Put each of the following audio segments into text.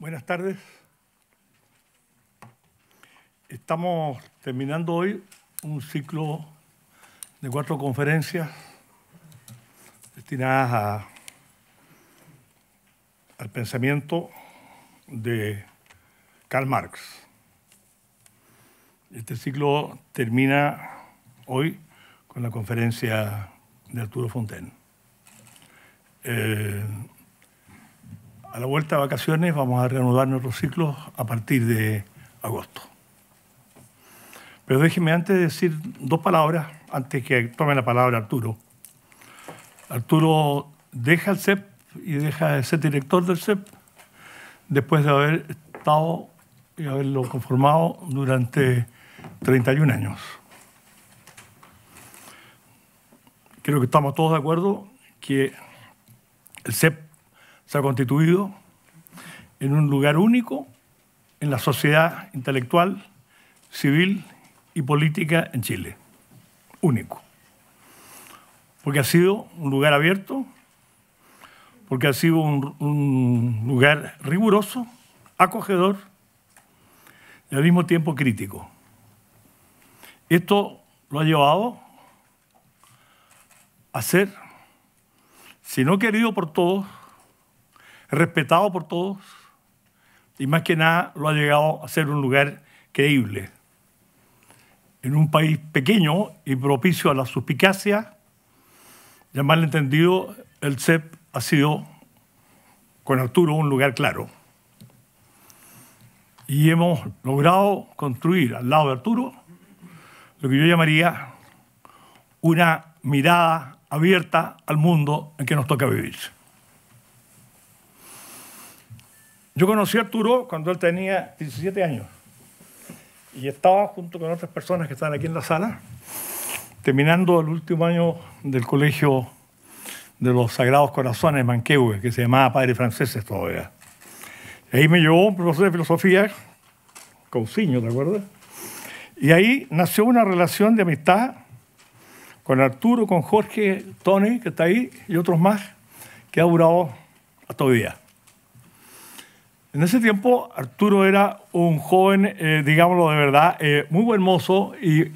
Buenas tardes. Estamos terminando hoy un ciclo de cuatro conferencias destinadas al pensamiento de Karl Marx. Este ciclo termina hoy con la conferencia de Arturo Fontaine. Eh, a la vuelta de vacaciones vamos a reanudar nuestros ciclos a partir de agosto. Pero déjeme antes decir dos palabras, antes que tome la palabra Arturo. Arturo deja el CEP y deja de ser director del CEP después de haber estado y haberlo conformado durante 31 años. Creo que estamos todos de acuerdo que el CEP se ha constituido en un lugar único en la sociedad intelectual, civil y política en Chile. Único. Porque ha sido un lugar abierto, porque ha sido un, lugar riguroso, acogedor y al mismo tiempo crítico. Esto lo ha llevado a ser, si no querido por todos, respetado por todos y más que nada lo ha llegado a ser un lugar creíble. En un país pequeño y propicio a la suspicacia, ya mal entendido, el CEP ha sido con Arturo un lugar claro. Y hemos logrado construir al lado de Arturo lo que yo llamaría una mirada abierta al mundo en que nos toca vivir. Yo conocí a Arturo cuando él tenía 17 años y estaba junto con otras personas que están aquí en la sala, terminando el último año del colegio de los Sagrados Corazones Manquehue, que se llamaba Padre Franceses todavía. Ahí me llevó un profesor de filosofía, Cousiño, ¿te acuerdas? Y ahí nació una relación de amistad con Arturo, con Jorge Tony, que está ahí, y otros más, que ha durado hasta hoy en ese tiempo, Arturo era un joven, eh, digámoslo de verdad, eh, muy buen mozo y,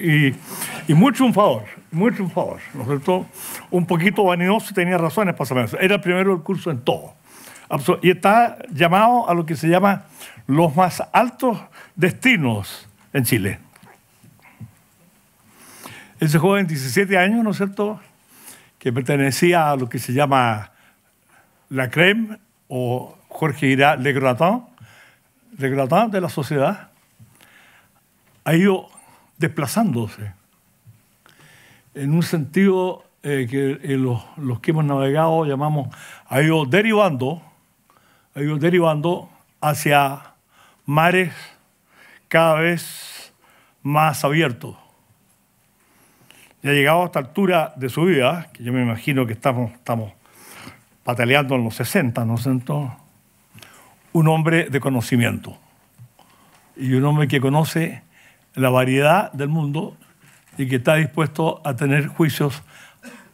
mucho un muy triunfador, muy triunfador, ¿no es cierto? Un poquito vanidoso y tenía razones para eso. Era el primero del curso en todo. Y está llamado a lo que se llama los más altos destinos en Chile. Ese joven, 17 años, ¿no es cierto?, que pertenecía a lo que se llama la creme o Jorge Irá, le Gratin de la sociedad, ha ido desplazándose en un sentido eh, que eh, los, que hemos navegado llamamos, ha ido derivando, ha ido derivando hacia mares cada vez más abiertos. y ha llegado a esta altura de su vida, que yo me imagino que estamos, estamos pataleando en los 60, ¿no es cierto? un hombre de conocimiento y un hombre que conoce la variedad del mundo y que está dispuesto a tener juicios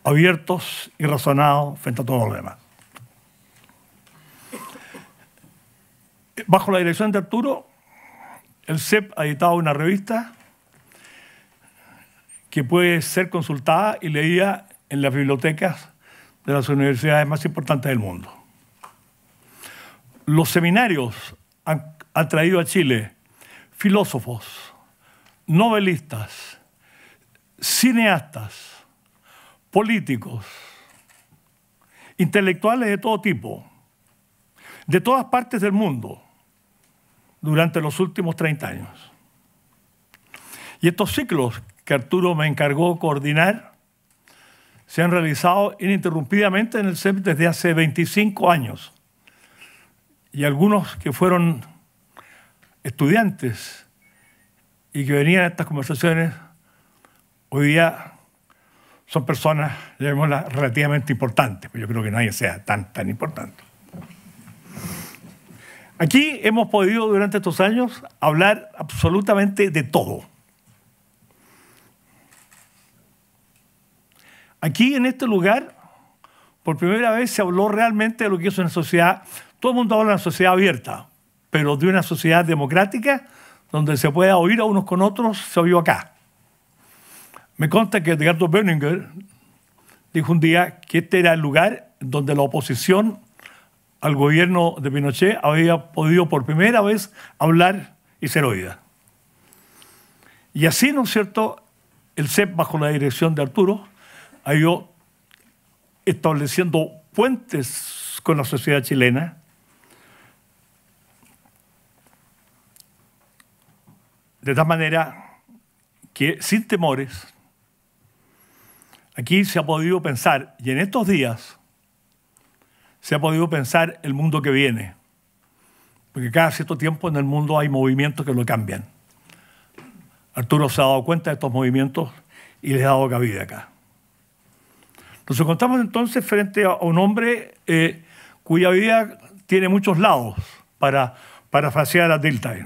abiertos y razonados frente a todos los demás. Bajo la dirección de Arturo, el CEP ha editado una revista que puede ser consultada y leída en las bibliotecas de las universidades más importantes del mundo los seminarios han traído a Chile filósofos, novelistas, cineastas, políticos, intelectuales de todo tipo, de todas partes del mundo, durante los últimos 30 años. Y estos ciclos que Arturo me encargó coordinar se han realizado ininterrumpidamente en el CEP desde hace 25 años y algunos que fueron estudiantes y que venían a estas conversaciones, hoy día son personas, llamémoslas, relativamente importantes, pero pues yo creo que nadie sea tan, tan importante. Aquí hemos podido durante estos años hablar absolutamente de todo. Aquí en este lugar, por primera vez se habló realmente de lo que es una sociedad todo el mundo habla de una sociedad abierta, pero de una sociedad democrática donde se pueda oír a unos con otros, se oyó acá. Me consta que Edgardo Berninger dijo un día que este era el lugar donde la oposición al gobierno de Pinochet había podido por primera vez hablar y ser oída. Y así, ¿no es cierto?, el CEP, bajo la dirección de Arturo, ha ido estableciendo puentes con la sociedad chilena, De tal manera que sin temores, aquí se ha podido pensar, y en estos días se ha podido pensar el mundo que viene, porque cada cierto tiempo en el mundo hay movimientos que lo cambian. Arturo se ha dado cuenta de estos movimientos y les ha dado cabida acá. Nos encontramos entonces frente a un hombre eh, cuya vida tiene muchos lados, para parafrasear a Tiltay,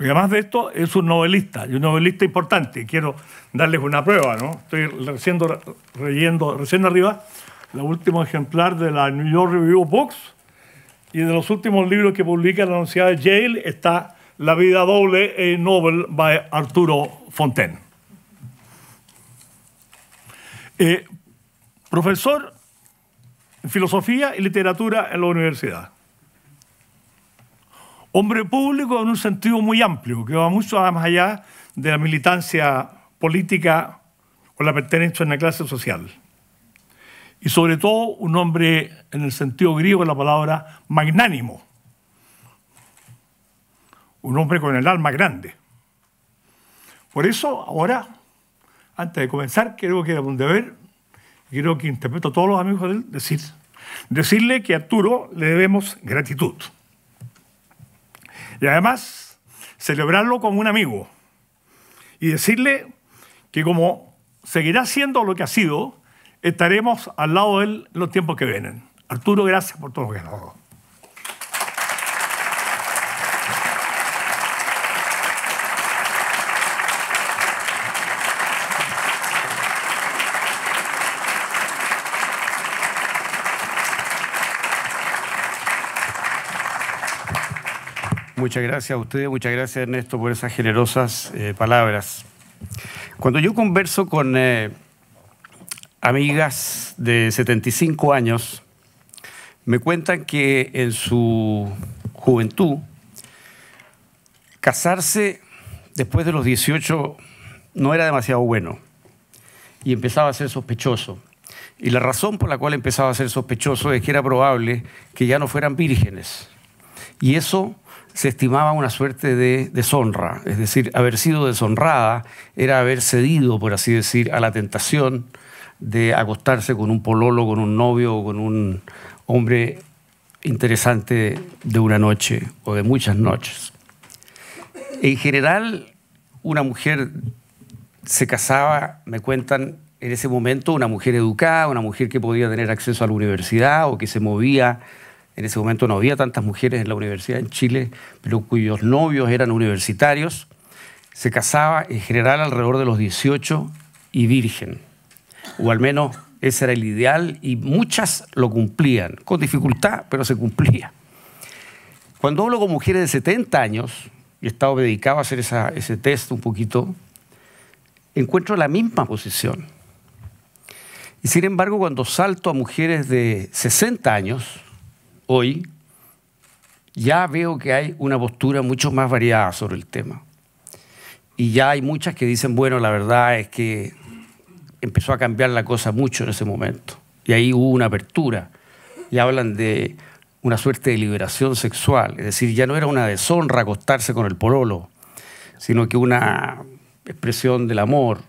además de esto, es un novelista, y un novelista importante. Quiero darles una prueba, ¿no? Estoy recién, leyendo, recién arriba el último ejemplar de la New York Review Books y de los últimos libros que publica la Universidad de Yale está La vida doble en Nobel by Arturo Fontaine. Eh, profesor en filosofía y literatura en la universidad hombre público en un sentido muy amplio, que va mucho más allá de la militancia política o la pertenencia a una clase social. Y sobre todo un hombre, en el sentido griego de la palabra, magnánimo. Un hombre con el alma grande. Por eso, ahora, antes de comenzar, creo que es un deber, creo que interpreto a todos los amigos de él, decirle que a Arturo le debemos gratitud. Y además, celebrarlo con un amigo y decirle que como seguirá siendo lo que ha sido, estaremos al lado de él en los tiempos que vienen. Arturo, gracias por todo lo que has dado. Muchas gracias a ustedes, muchas gracias Ernesto por esas generosas eh, palabras. Cuando yo converso con eh, amigas de 75 años, me cuentan que en su juventud, casarse después de los 18 no era demasiado bueno y empezaba a ser sospechoso. Y la razón por la cual empezaba a ser sospechoso es que era probable que ya no fueran vírgenes. Y eso se estimaba una suerte de deshonra, es decir, haber sido deshonrada era haber cedido, por así decir, a la tentación de acostarse con un pololo, con un novio o con un hombre interesante de una noche o de muchas noches. En general, una mujer se casaba, me cuentan, en ese momento, una mujer educada, una mujer que podía tener acceso a la universidad o que se movía en ese momento no había tantas mujeres en la universidad en Chile, pero cuyos novios eran universitarios, se casaba en general alrededor de los 18 y virgen, o al menos ese era el ideal y muchas lo cumplían, con dificultad, pero se cumplía. Cuando hablo con mujeres de 70 años, y he estado dedicado a hacer ese test un poquito, encuentro la misma posición. Y sin embargo, cuando salto a mujeres de 60 años, hoy, ya veo que hay una postura mucho más variada sobre el tema. Y ya hay muchas que dicen, bueno, la verdad es que empezó a cambiar la cosa mucho en ese momento. Y ahí hubo una apertura. Y hablan de una suerte de liberación sexual. Es decir, ya no era una deshonra acostarse con el pololo, sino que una expresión del amor,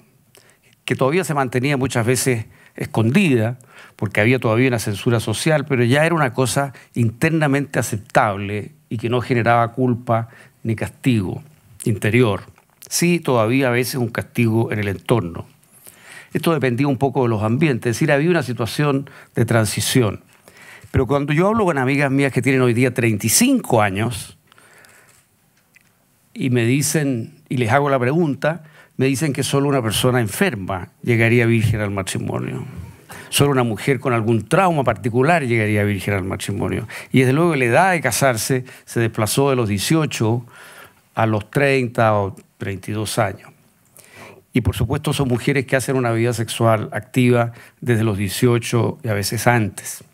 que todavía se mantenía muchas veces escondida, porque había todavía una censura social, pero ya era una cosa internamente aceptable y que no generaba culpa ni castigo interior. Sí, todavía a veces un castigo en el entorno. Esto dependía un poco de los ambientes, es decir, había una situación de transición. Pero cuando yo hablo con amigas mías que tienen hoy día 35 años y me dicen, y les hago la pregunta, me dicen que solo una persona enferma llegaría virgen al matrimonio. Solo una mujer con algún trauma particular llegaría virgen al matrimonio. Y desde luego la edad de casarse se desplazó de los 18 a los 30 o 32 años. Y por supuesto son mujeres que hacen una vida sexual activa desde los 18 y a veces antes.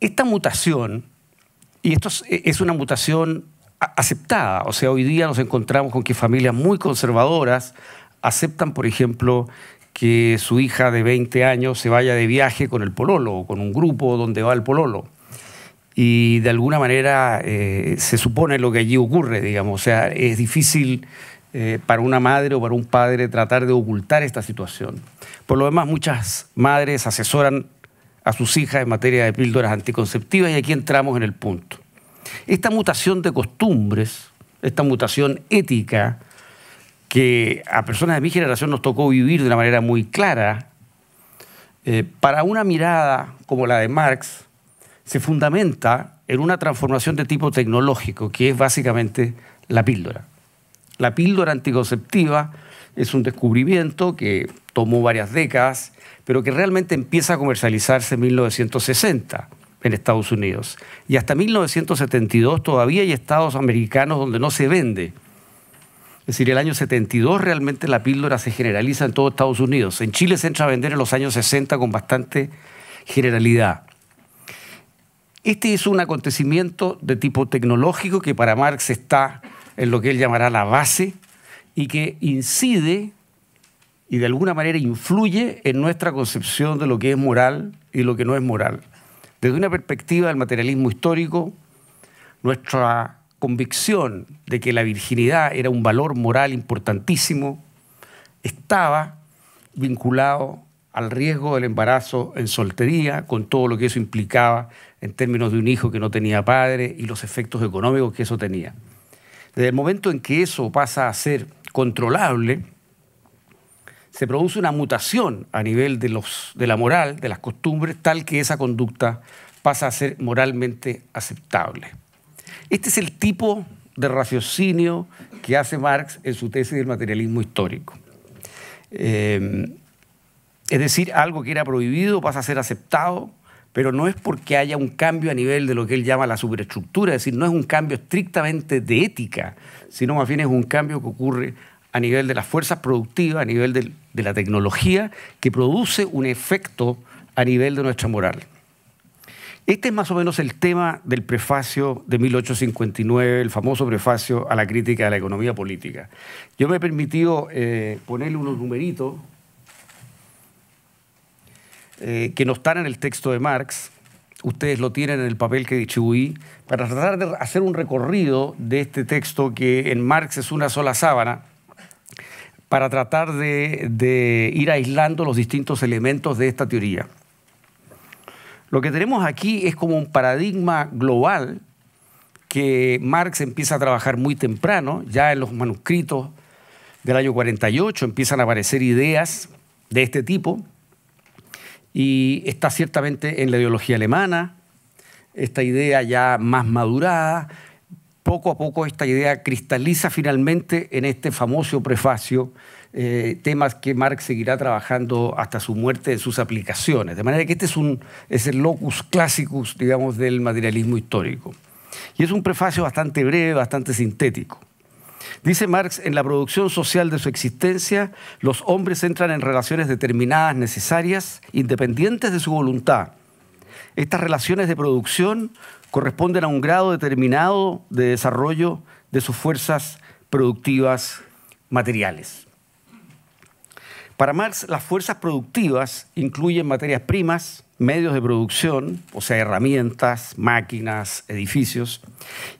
Esta mutación, y esto es una mutación aceptada. O sea, hoy día nos encontramos con que familias muy conservadoras aceptan, por ejemplo, que su hija de 20 años se vaya de viaje con el pololo, o con un grupo donde va el pololo. Y de alguna manera eh, se supone lo que allí ocurre, digamos. O sea, es difícil eh, para una madre o para un padre tratar de ocultar esta situación. Por lo demás, muchas madres asesoran a sus hijas en materia de píldoras anticonceptivas y aquí entramos en el punto. Esta mutación de costumbres, esta mutación ética, que a personas de mi generación nos tocó vivir de una manera muy clara, eh, para una mirada como la de Marx, se fundamenta en una transformación de tipo tecnológico, que es básicamente la píldora. La píldora anticonceptiva es un descubrimiento que tomó varias décadas, pero que realmente empieza a comercializarse en 1960 en Estados Unidos. Y hasta 1972 todavía hay estados americanos donde no se vende. Es decir, el año 72 realmente la píldora se generaliza en todos Estados Unidos. En Chile se entra a vender en los años 60 con bastante generalidad. Este es un acontecimiento de tipo tecnológico que para Marx está en lo que él llamará la base y que incide y de alguna manera influye en nuestra concepción de lo que es moral y lo que no es moral. Desde una perspectiva del materialismo histórico, nuestra convicción de que la virginidad era un valor moral importantísimo estaba vinculado al riesgo del embarazo en soltería, con todo lo que eso implicaba en términos de un hijo que no tenía padre y los efectos económicos que eso tenía. Desde el momento en que eso pasa a ser controlable, se produce una mutación a nivel de, los, de la moral, de las costumbres, tal que esa conducta pasa a ser moralmente aceptable. Este es el tipo de raciocinio que hace Marx en su tesis del materialismo histórico. Em, es decir, algo que era prohibido pasa a ser aceptado, pero no es porque haya un cambio a nivel de lo que él llama la superestructura, es decir, no es un cambio estrictamente de ética, sino más bien es un cambio que ocurre a nivel de las fuerzas productivas, a nivel de, la tecnología, que produce un efecto a nivel de nuestra moral. Este es más o menos el tema del prefacio de 1859, el famoso prefacio a la crítica de la economía política. Yo me he permitido eh, ponerle unos numeritos eh, que no están en el texto de Marx, ustedes lo tienen en el papel que distribuí, para tratar de hacer un recorrido de este texto que en Marx es una sola sábana para tratar de, ir aislando los distintos elementos de esta teoría. Lo que tenemos aquí es como un paradigma global que Marx empieza a trabajar muy temprano, ya en los manuscritos del año 48 empiezan a aparecer ideas de este tipo, y está ciertamente en la ideología alemana, esta idea ya más madurada, poco a poco esta idea cristaliza finalmente en este famoso prefacio, eh, temas que Marx seguirá trabajando hasta su muerte en sus aplicaciones. De manera que este es, un, el locus classicus, digamos, del materialismo histórico. Y es un prefacio bastante breve, bastante sintético. Dice Marx, en la producción social de su existencia, los hombres entran en relaciones determinadas, necesarias, independientes de su voluntad estas relaciones de producción corresponden a un grado determinado de desarrollo de sus fuerzas productivas materiales. Para Marx, las fuerzas productivas incluyen materias primas, medios de producción, o sea, herramientas, máquinas, edificios,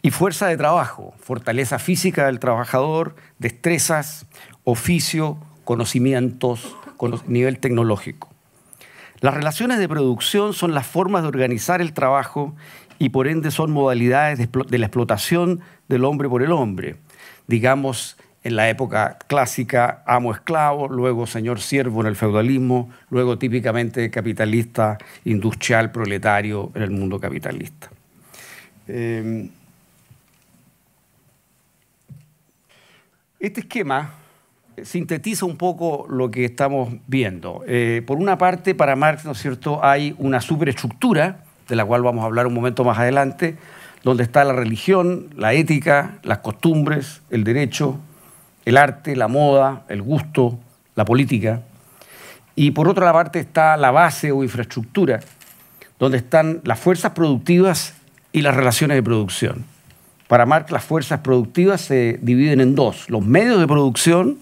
y fuerza de trabajo, fortaleza física del trabajador, destrezas, oficio, conocimientos, nivel tecnológico. Las relaciones de producción son las formas de organizar el trabajo y por ende son modalidades de, la explotación del hombre por el hombre. Digamos, en la época clásica, amo-esclavo, luego señor-siervo en el feudalismo, luego típicamente capitalista, industrial, proletario en el mundo capitalista. Em, este esquema sintetiza un poco lo que estamos viendo. Eh, por una parte, para Marx, ¿no es cierto?, hay una superestructura, de la cual vamos a hablar un momento más adelante, donde está la religión, la ética, las costumbres, el derecho, el arte, la moda, el gusto, la política. Y por otra parte está la base o infraestructura, donde están las fuerzas productivas y las relaciones de producción. Para Marx las fuerzas productivas se dividen en dos, los medios de producción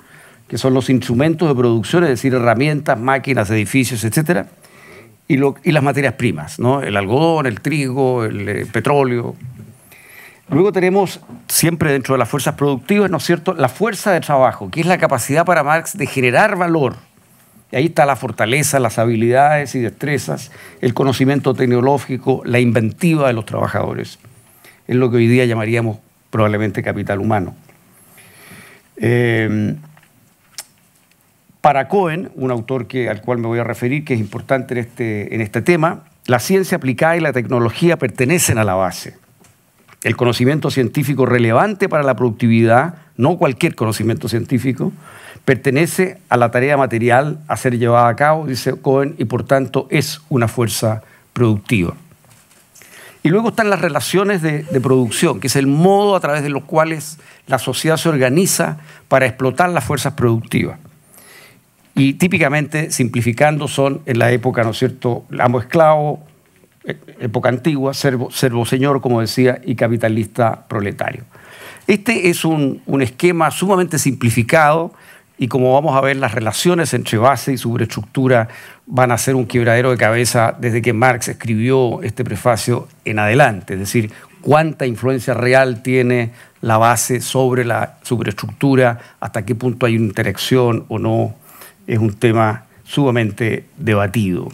que son los instrumentos de producción, es decir, herramientas, máquinas, edificios, etcétera, y, las materias primas, ¿no? el algodón, el trigo, el, eh, petróleo. Luego tenemos, siempre dentro de las fuerzas productivas, ¿no es cierto?, la fuerza de trabajo, que es la capacidad para Marx de generar valor. Y ahí está la fortaleza, las habilidades y destrezas, el conocimiento tecnológico, la inventiva de los trabajadores. Es lo que hoy día llamaríamos probablemente capital humano. Eh, para Cohen, un autor al cual me voy a referir, que es importante en este, en este tema, la ciencia aplicada y la tecnología pertenecen a la base. El conocimiento científico relevante para la productividad, no cualquier conocimiento científico, pertenece a la tarea material a ser llevada a cabo, dice Cohen, y por tanto es una fuerza productiva. Y luego están las relaciones de, de, producción, que es el modo a través de los cuales la sociedad se organiza para explotar las fuerzas productivas. Y típicamente, simplificando, son en la época, ¿no es cierto?, amo esclavo, e, época antigua, servo, señor, como decía, y capitalista proletario. Este es un, esquema sumamente simplificado y como vamos a ver, las relaciones entre base y subestructura van a ser un quebradero de cabeza desde que Marx escribió este prefacio en adelante, es decir, cuánta influencia real tiene la base sobre la subestructura, hasta qué punto hay una interacción o no es un tema sumamente debatido.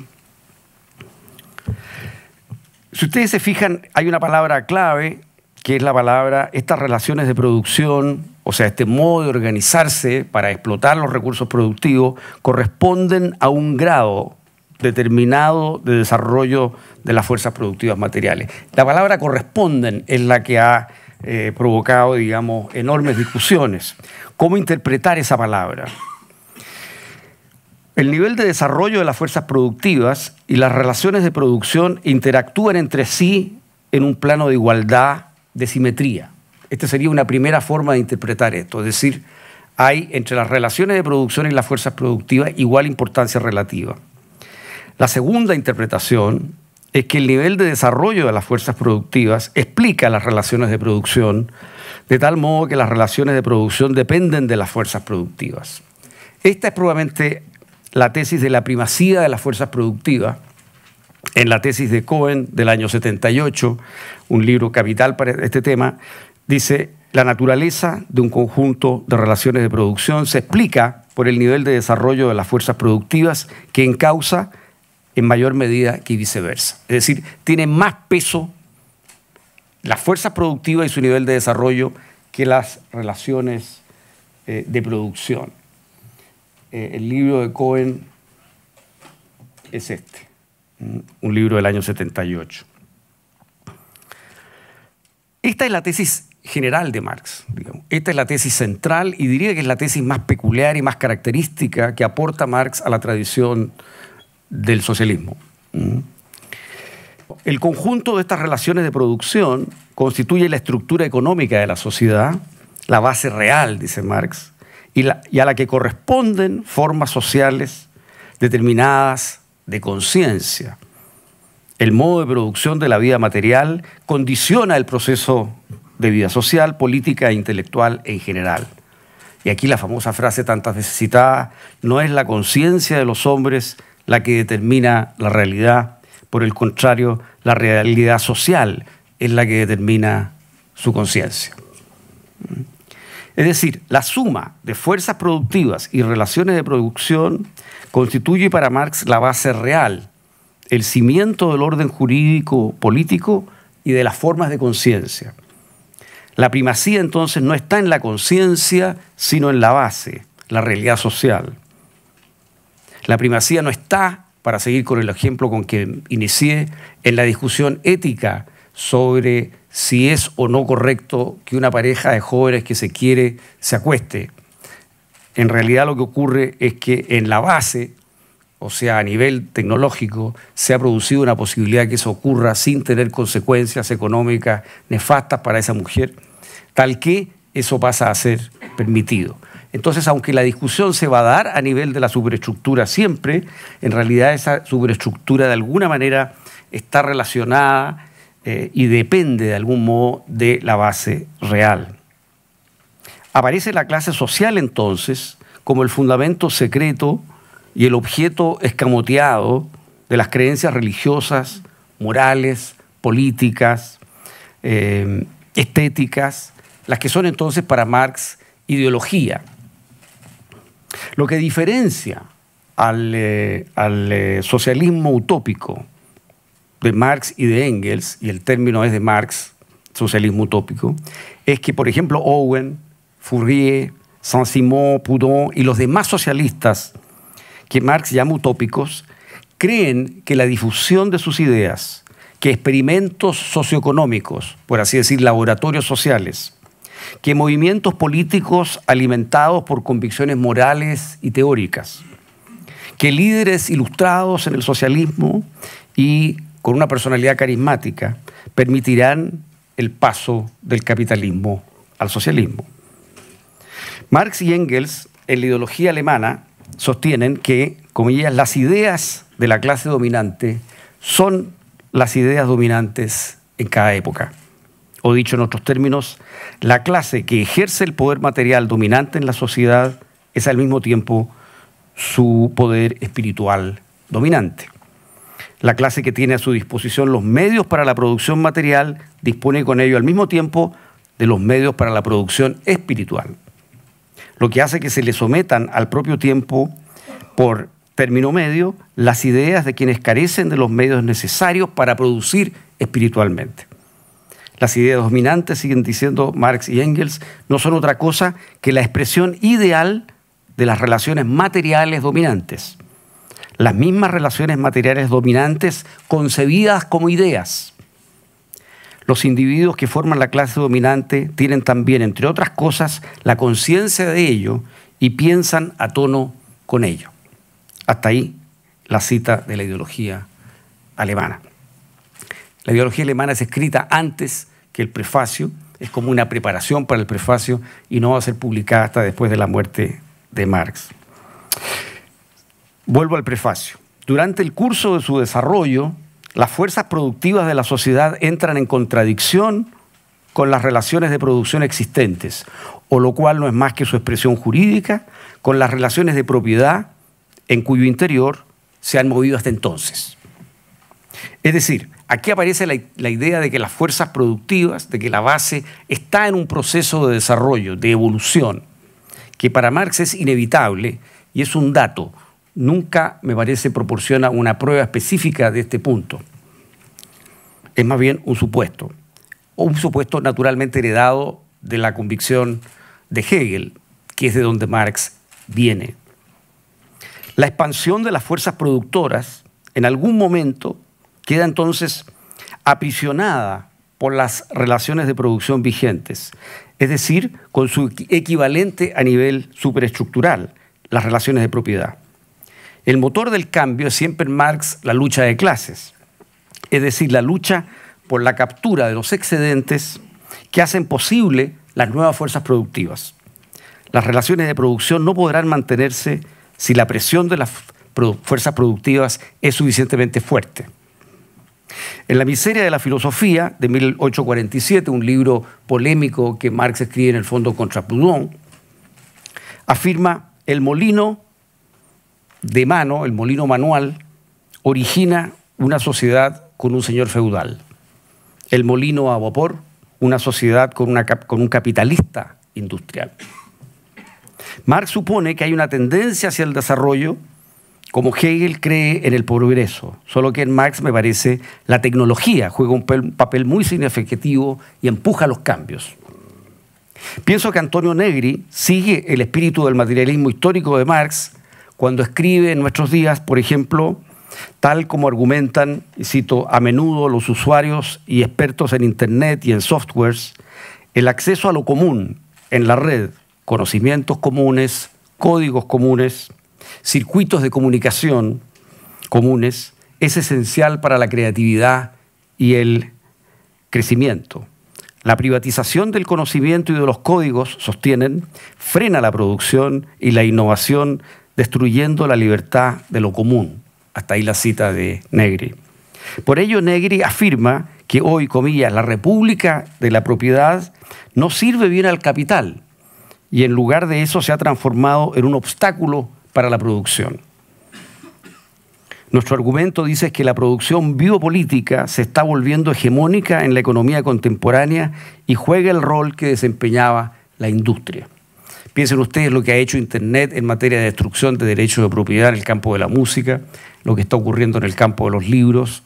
Si ustedes se fijan, hay una palabra clave que es la palabra estas relaciones de producción, o sea, este modo de organizarse para explotar los recursos productivos, corresponden a un grado determinado de desarrollo de las fuerzas productivas materiales. La palabra corresponden es la que ha eh, provocado, digamos, enormes discusiones. ¿Cómo interpretar esa palabra? El nivel de desarrollo de las fuerzas productivas y las relaciones de producción interactúan entre sí en un plano de igualdad, de simetría. Esta sería una primera forma de interpretar esto, es decir, hay entre las relaciones de producción y las fuerzas productivas igual importancia relativa. La segunda interpretación es que el nivel de desarrollo de las fuerzas productivas explica las relaciones de producción, de tal modo que las relaciones de producción dependen de las fuerzas productivas. Esta es probablemente la tesis de la primacía de las fuerzas productivas, en la tesis de Cohen del año 78, un libro capital para este tema, dice, la naturaleza de un conjunto de relaciones de producción se explica por el nivel de desarrollo de las fuerzas productivas que encausa en mayor medida que viceversa. Es decir, tiene más peso las fuerzas productivas y su nivel de desarrollo que las relaciones eh, de producción. Eh, el libro de Cohen es este, un libro del año 78. Esta es la tesis general de Marx. Esta es la tesis central y diría que es la tesis más peculiar y más característica que aporta Marx a la tradición del socialismo. Mm. El conjunto de estas relaciones de producción constituye la estructura económica de la sociedad, la base real, dice Marx, y, a la que corresponden formas sociales determinadas de conciencia. El modo de producción de la vida material condiciona el proceso de vida social, política e intelectual en general. Y aquí la famosa frase tantas veces citada, no es la conciencia de los hombres la que determina la realidad, por el contrario, la realidad social es la que determina su conciencia. Es decir, la suma de fuerzas productivas y relaciones de producción constituye para Marx la base real, el cimiento del orden jurídico, político y de las formas de conciencia. La primacía entonces no está en la conciencia, sino en la base, la realidad social. La primacía no está, para seguir con el ejemplo con que inicié, en la discusión ética sobre si es o no correcto que una pareja de jóvenes que se quiere se acueste. En realidad lo que ocurre es que en la base, o sea, a nivel tecnológico, se ha producido una posibilidad que eso ocurra sin tener consecuencias económicas nefastas para esa mujer, tal que eso pasa a ser permitido. Entonces, aunque la discusión se va a dar a nivel de la superestructura siempre, en realidad esa superestructura de alguna manera está relacionada eh, y depende de algún modo de la base real. Aparece la clase social entonces como el fundamento secreto y el objeto escamoteado de las creencias religiosas, morales, políticas, eh, estéticas, las que son entonces para Marx ideología. Lo que diferencia al eh, socialismo utópico de Marx y de Engels, y el término es de Marx, socialismo utópico, es que, por ejemplo, Owen, Fourier, Saint-Simon, Poudon y los demás socialistas que Marx llama utópicos, creen que la difusión de sus ideas, que experimentos socioeconómicos, por así decir, laboratorios sociales, que movimientos políticos alimentados por convicciones morales y teóricas, que líderes ilustrados en el socialismo y con una personalidad carismática permitirán el paso del capitalismo al socialismo. Marx y Engels, en la ideología alemana, sostienen que, ellas, las ideas de la clase dominante son las ideas dominantes en cada época. O dicho en otros términos, la clase que ejerce el poder material dominante en la sociedad es al mismo tiempo su poder espiritual dominante. La clase que tiene a su disposición los medios para la producción material dispone con ello al mismo tiempo de los medios para la producción espiritual, lo que hace que se le sometan al propio tiempo, por término medio, las ideas de quienes carecen de los medios necesarios para producir espiritualmente. Las ideas dominantes, siguen diciendo Marx y Engels, no son otra cosa que la expresión ideal de las relaciones materiales dominantes las mismas relaciones materiales dominantes concebidas como ideas. Los individuos que forman la clase dominante tienen también, entre otras cosas, la conciencia de ello y piensan a tono con ello. Hasta ahí la cita de la ideología alemana. La ideología alemana es escrita antes que el prefacio, es como una preparación para el prefacio y no va a ser publicada hasta después de la muerte de Marx. Vuelvo al prefacio. Durante el curso de su desarrollo, las fuerzas productivas de la sociedad entran en contradicción con las relaciones de producción existentes, o lo cual no es más que su expresión jurídica, con las relaciones de propiedad en cuyo interior se han movido hasta entonces. Es decir, aquí aparece la, idea de que las fuerzas productivas, de que la base está en un proceso de desarrollo, de evolución, que para Marx es inevitable y es un dato nunca, me parece, proporciona una prueba específica de este punto. Es más bien un supuesto, un supuesto naturalmente heredado de la convicción de Hegel, que es de donde Marx viene. La expansión de las fuerzas productoras en algún momento queda entonces aprisionada por las relaciones de producción vigentes, es decir, con su equivalente a nivel superestructural, las relaciones de propiedad. El motor del cambio es siempre en Marx la lucha de clases, es decir, la lucha por la captura de los excedentes que hacen posible las nuevas fuerzas productivas. Las relaciones de producción no podrán mantenerse si la presión de las fuerzas productivas es suficientemente fuerte. En La miseria de la filosofía, de 1847, un libro polémico que Marx escribe en el fondo contra Proudhon, afirma, el molino de mano, el molino manual, origina una sociedad con un señor feudal. El molino a vapor, una sociedad con, un capitalista industrial. Marx supone que hay una tendencia hacia el desarrollo, como Hegel cree en el progreso, solo que en Marx me parece la tecnología juega un papel muy significativo y empuja los cambios. Pienso que Antonio Negri sigue el espíritu del materialismo histórico de Marx cuando escribe en nuestros días, por ejemplo, tal como argumentan, y cito, a menudo los usuarios y expertos en Internet y en softwares, el acceso a lo común en la red, conocimientos comunes, códigos comunes, circuitos de comunicación comunes, es esencial para la creatividad y el crecimiento. La privatización del conocimiento y de los códigos, sostienen, frena la producción y la innovación destruyendo la libertad de lo común. Hasta ahí la cita de Negri. Por ello, Negri afirma que hoy, comillas, la república de la propiedad no sirve bien al capital y en lugar de eso se ha transformado en un obstáculo para la producción. Nuestro argumento dice que la producción biopolítica se está volviendo hegemónica en la economía contemporánea y juega el rol que desempeñaba la industria. Piensen ustedes lo que ha hecho Internet en materia de destrucción de derechos de propiedad en el campo de la música, lo que está ocurriendo en el campo de los libros,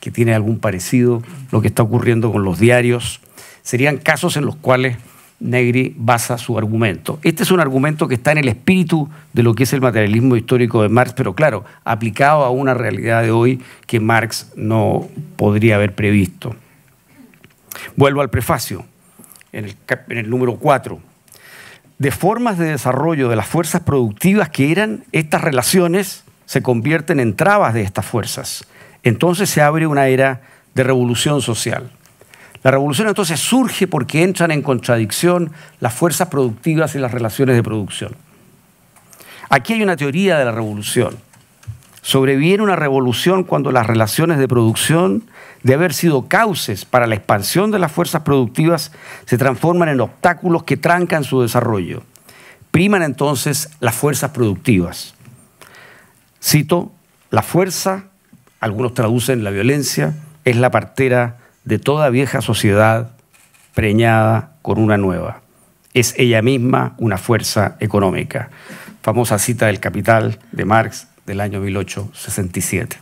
que tiene algún parecido, lo que está ocurriendo con los diarios. Serían casos en los cuales Negri basa su argumento. Este es un argumento que está en el espíritu de lo que es el materialismo histórico de Marx, pero claro, aplicado a una realidad de hoy que Marx no podría haber previsto. Vuelvo al prefacio, en el, número 4 de formas de desarrollo de las fuerzas productivas que eran estas relaciones se convierten en trabas de estas fuerzas. Entonces se abre una era de revolución social. La revolución entonces surge porque entran en contradicción las fuerzas productivas y las relaciones de producción. Aquí hay una teoría de la revolución. Sobreviene una revolución cuando las relaciones de producción de haber sido cauces para la expansión de las fuerzas productivas, se transforman en obstáculos que trancan su desarrollo. Priman entonces las fuerzas productivas. Cito, la fuerza, algunos traducen la violencia, es la partera de toda vieja sociedad preñada con una nueva. Es ella misma una fuerza económica. Famosa cita del Capital de Marx del año 1867.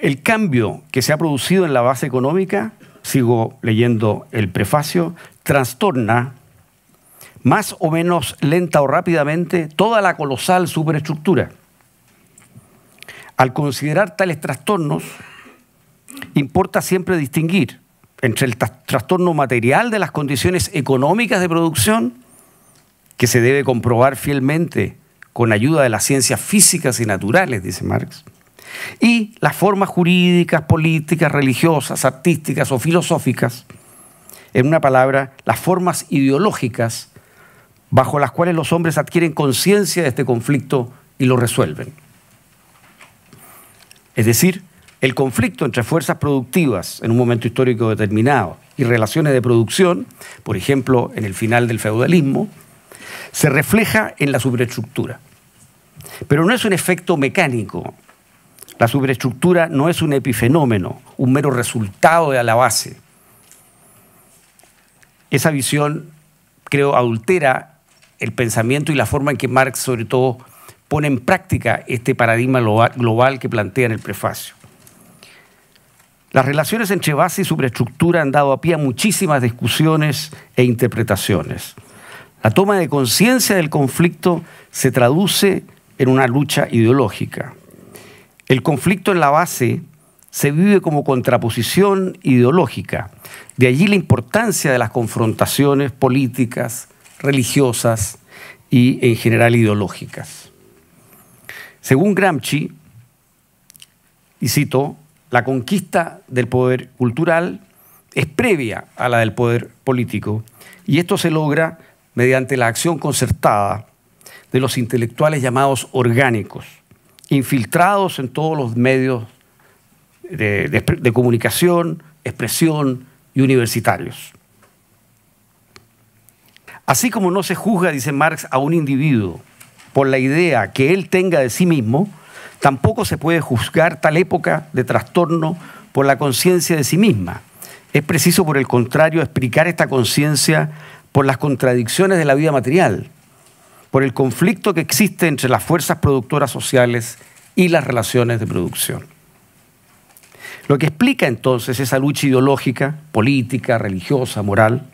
El cambio que se ha producido en la base económica, sigo leyendo el prefacio, trastorna más o menos lenta o rápidamente toda la colosal superestructura. Al considerar tales trastornos, importa siempre distinguir entre el trastorno material de las condiciones económicas de producción, que se debe comprobar fielmente con ayuda de las ciencias físicas y naturales, dice Marx, y las formas jurídicas, políticas, religiosas, artísticas o filosóficas, en una palabra, las formas ideológicas bajo las cuales los hombres adquieren conciencia de este conflicto y lo resuelven. Es decir, el conflicto entre fuerzas productivas en un momento histórico determinado y relaciones de producción, por ejemplo, en el final del feudalismo, se refleja en la superestructura. Pero no es un efecto mecánico la superestructura no es un epifenómeno, un mero resultado de la base. Esa visión, creo, adultera el pensamiento y la forma en que Marx, sobre todo, pone en práctica este paradigma global que plantea en el prefacio. Las relaciones entre base y superestructura han dado a pie a muchísimas discusiones e interpretaciones. La toma de conciencia del conflicto se traduce en una lucha ideológica. El conflicto en la base se vive como contraposición ideológica. De allí la importancia de las confrontaciones políticas, religiosas y en general ideológicas. Según Gramsci, y cito, la conquista del poder cultural es previa a la del poder político y esto se logra mediante la acción concertada de los intelectuales llamados orgánicos, infiltrados en todos los medios de, comunicación, expresión y universitarios. Así como no se juzga, dice Marx, a un individuo por la idea que él tenga de sí mismo, tampoco se puede juzgar tal época de trastorno por la conciencia de sí misma. Es preciso, por el contrario, explicar esta conciencia por las contradicciones de la vida material, por el conflicto que existe entre las fuerzas productoras sociales y las relaciones de producción. Lo que explica entonces esa lucha ideológica, política, religiosa, moral,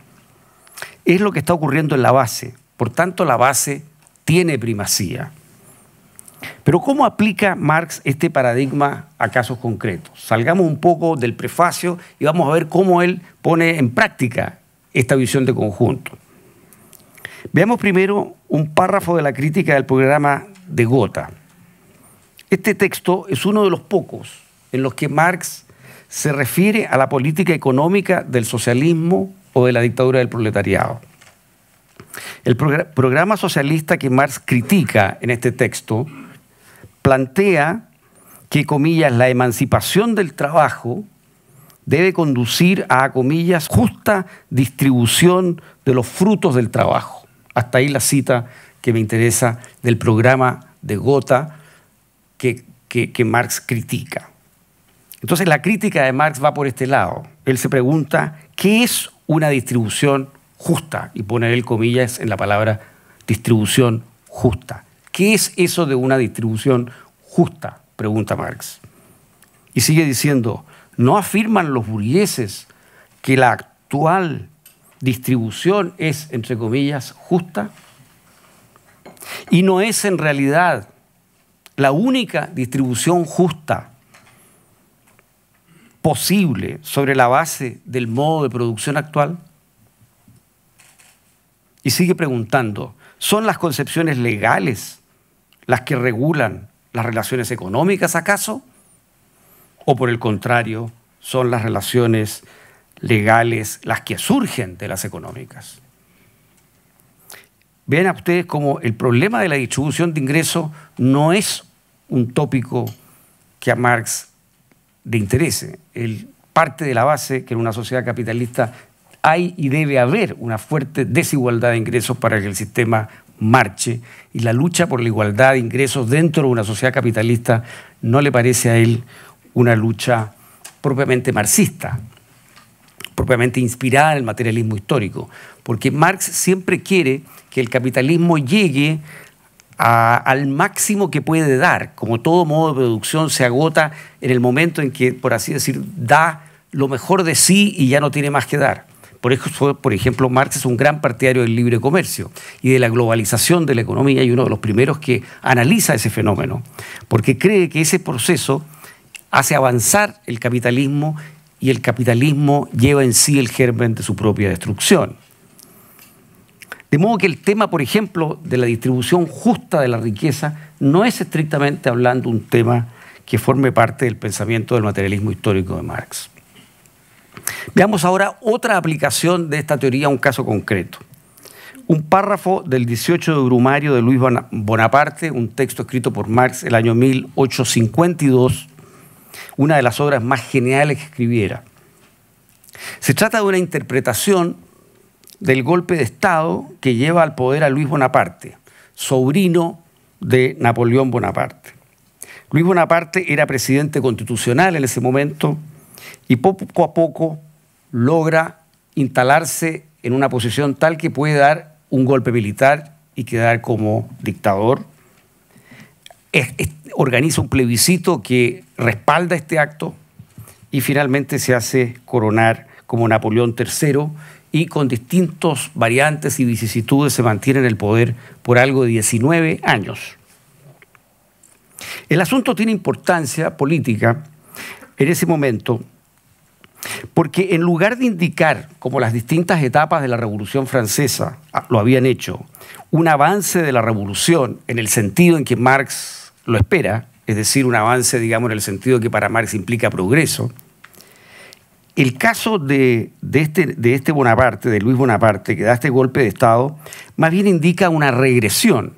es lo que está ocurriendo en la base. Por tanto, la base tiene primacía. Pero ¿cómo aplica Marx este paradigma a casos concretos? Salgamos un poco del prefacio y vamos a ver cómo él pone en práctica esta visión de conjunto. Veamos primero un párrafo de la crítica del programa de Gotha. Este texto es uno de los pocos en los que Marx se refiere a la política económica del socialismo o de la dictadura del proletariado. El programa socialista que Marx critica en este texto plantea que, comillas, la emancipación del trabajo debe conducir a, comillas, justa distribución de los frutos del trabajo. Hasta ahí la cita que me interesa del programa de Gotha que, que Marx critica. Entonces la crítica de Marx va por este lado. Él se pregunta, ¿qué es una distribución justa? Y pone él comillas en la palabra distribución justa. ¿Qué es eso de una distribución justa? Pregunta Marx. Y sigue diciendo, ¿no afirman los burgueses que la actual distribución es, entre comillas, justa y no es en realidad la única distribución justa posible sobre la base del modo de producción actual? Y sigue preguntando, ¿son las concepciones legales las que regulan las relaciones económicas acaso? ¿O por el contrario, son las relaciones legales, las que surgen de las económicas. Vean a ustedes como el problema de la distribución de ingresos no es un tópico que a Marx le interese. Él parte de la base que en una sociedad capitalista hay y debe haber una fuerte desigualdad de ingresos para que el sistema marche y la lucha por la igualdad de ingresos dentro de una sociedad capitalista no le parece a él una lucha propiamente marxista, propiamente inspirada en el materialismo histórico, porque Marx siempre quiere que el capitalismo llegue al máximo que puede dar, como todo modo de producción se agota en el momento en que, por así decir, da lo mejor de sí y ya no tiene más que dar. Por eso, por ejemplo, Marx es un gran partidario del libre comercio y de la globalización de la economía y uno de los primeros que analiza ese fenómeno, porque cree que ese proceso hace avanzar el capitalismo y el capitalismo lleva en sí el germen de su propia destrucción. De modo que el tema, por ejemplo, de la distribución justa de la riqueza no es estrictamente hablando un tema que forme parte del pensamiento del materialismo histórico de Marx. Veamos ahora otra aplicación de esta teoría a un caso concreto. Un párrafo del 18 de Brumario de Luis Bonaparte, un texto escrito por Marx el año 1852, una de las obras más geniales que escribiera. Se trata de una interpretación del golpe de Estado que lleva al poder a Luis Bonaparte, sobrino de Napoleón Bonaparte. Luis Bonaparte era presidente constitucional en ese momento y poco a poco logra instalarse en una posición tal que puede dar un golpe militar y quedar como dictador. organiza un plebiscito que respalda este acto y finalmente se hace coronar como Napoleón III y con distintos variantes y vicisitudes se mantiene en el poder por algo de 19 años. El asunto tiene importancia política en ese momento porque en lugar de indicar, como las distintas etapas de la Revolución Francesa ah, lo habían hecho, un avance de la revolución en el sentido en que Marx lo espera, es decir, un avance, digamos, en el sentido que para Marx implica progreso. El caso este, de, este, Bonaparte, de Luis Bonaparte, que da este golpe de Estado, más bien indica una regresión.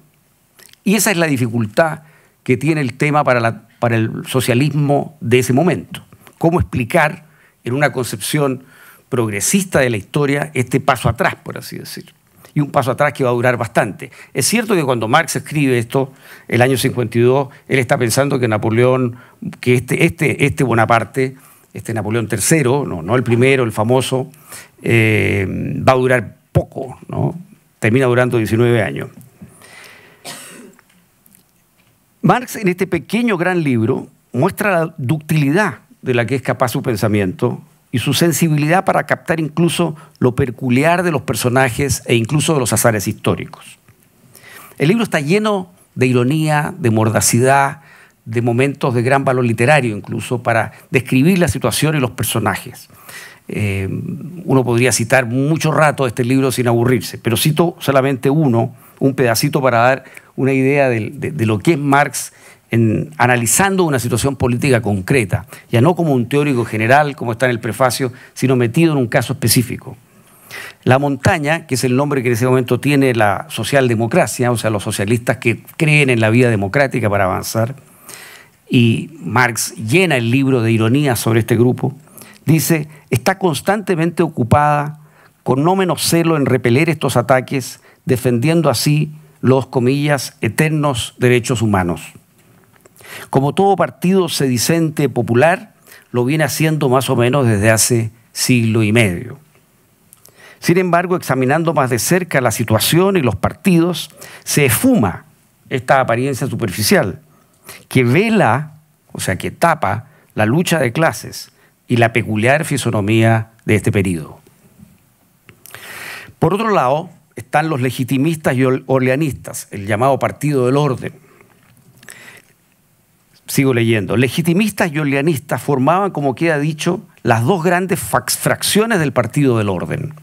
Y esa es la dificultad que tiene el tema para, para el socialismo de ese momento. ¿Cómo explicar en una concepción progresista de la historia este paso atrás, por así decirlo? y un paso atrás que va a durar bastante. Es cierto que cuando Marx escribe esto, el año 52, él está pensando que Napoleón, que este, este, este Bonaparte, este Napoleón III, no, no el primero, el famoso, eh, va a durar poco, ¿no? termina durando 19 años. Marx en este pequeño gran libro muestra la ductilidad de la que es capaz su pensamiento y su sensibilidad para captar incluso lo peculiar de los personajes e incluso de los azares históricos. El libro está lleno de ironía, de mordacidad, de momentos de gran valor literario incluso para describir la situación y los personajes. Eh, uno podría citar mucho rato este libro sin aburrirse, pero cito solamente uno, un pedacito para dar una idea de lo que es Marx analizando una situación política concreta, ya no como un teórico general, como está en el prefacio, sino metido en un caso específico. La montaña, que es el nombre que en ese momento tiene la socialdemocracia, o sea, los socialistas que creen en la vida democrática para avanzar, y Marx llena el libro de ironía sobre este grupo, dice, está constantemente ocupada con no menos celo en repeler estos ataques, defendiendo así los, comillas, eternos derechos humanos. Como todo partido sedicente popular, lo viene haciendo más o menos desde hace siglo y medio. Sin embargo, examinando más de cerca la situación y los partidos, se esfuma esta apariencia superficial que vela, o sea, que tapa la lucha de clases y la peculiar fisonomía de este periodo. Por otro lado, están los legitimistas y orleanistas, el llamado Partido del Orden, Sigo leyendo. Legitimistas y orleanistas formaban, como queda dicho, las dos grandes fracciones del Partido del Orden.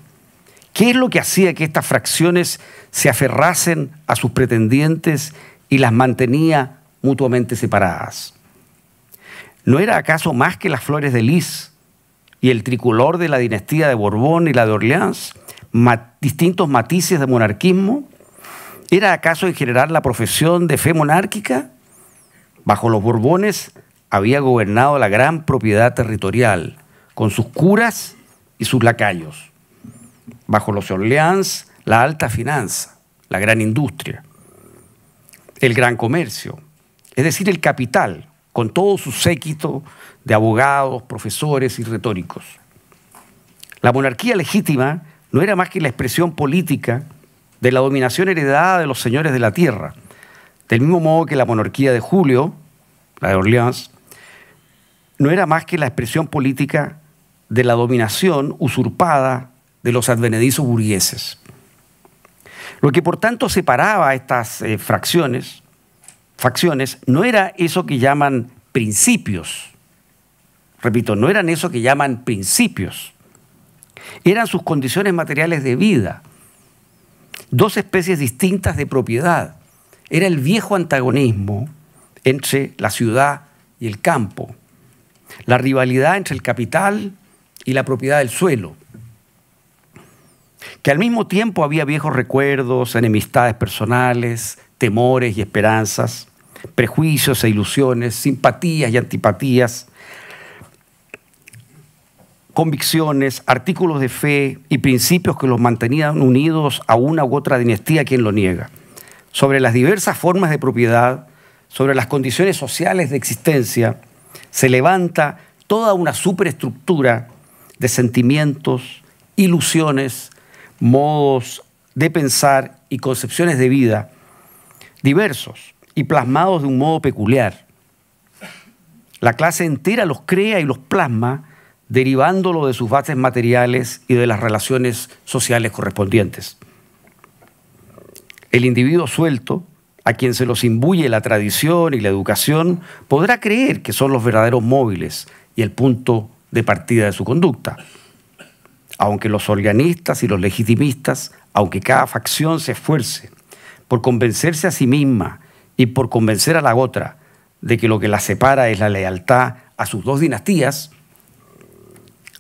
¿Qué es lo que hacía que estas fracciones se aferrasen a sus pretendientes y las mantenía mutuamente separadas? ¿No era acaso más que las flores de lis y el tricolor de la dinastía de Borbón y la de Orleans, distintos matices de monarquismo? ¿Era acaso en general la profesión de fe monárquica? Bajo los Borbones había gobernado la gran propiedad territorial, con sus curas y sus lacayos. Bajo los Orleans, la alta finanza, la gran industria, el gran comercio, es decir, el capital, con todo su séquito de abogados, profesores y retóricos. La monarquía legítima no era más que la expresión política de la dominación heredada de los señores de la tierra, del mismo modo que la monarquía de Julio, la de Orleans, no era más que la expresión política de la dominación usurpada de los advenedizos burgueses. Lo que por tanto separaba a estas eh, fracciones, facciones, no era eso que llaman principios. Repito, no eran eso que llaman principios. Eran sus condiciones materiales de vida, dos especies distintas de propiedad, era el viejo antagonismo entre la ciudad y el campo, la rivalidad entre el capital y la propiedad del suelo, que al mismo tiempo había viejos recuerdos, enemistades personales, temores y esperanzas, prejuicios e ilusiones, simpatías y antipatías, convicciones, artículos de fe y principios que los mantenían unidos a una u otra dinastía, quien lo niega sobre las diversas formas de propiedad, sobre las condiciones sociales de existencia, se levanta toda una superestructura de sentimientos, ilusiones, modos de pensar y concepciones de vida diversos y plasmados de un modo peculiar. La clase entera los crea y los plasma derivándolo de sus bases materiales y de las relaciones sociales correspondientes. El individuo suelto, a quien se los imbuye la tradición y la educación, podrá creer que son los verdaderos móviles y el punto de partida de su conducta. Aunque los organistas y los legitimistas, aunque cada facción se esfuerce por convencerse a sí misma y por convencer a la otra de que lo que la separa es la lealtad a sus dos dinastías,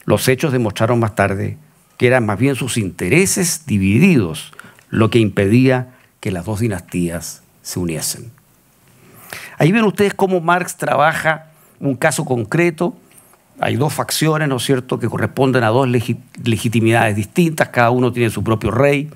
los hechos demostraron más tarde que eran más bien sus intereses divididos lo que impedía que las dos dinastías se uniesen. Ahí ven ustedes cómo Marx trabaja un caso concreto. Hay dos facciones, ¿no es cierto?, que corresponden a dos legitimidades distintas. Cada uno tiene su propio rey,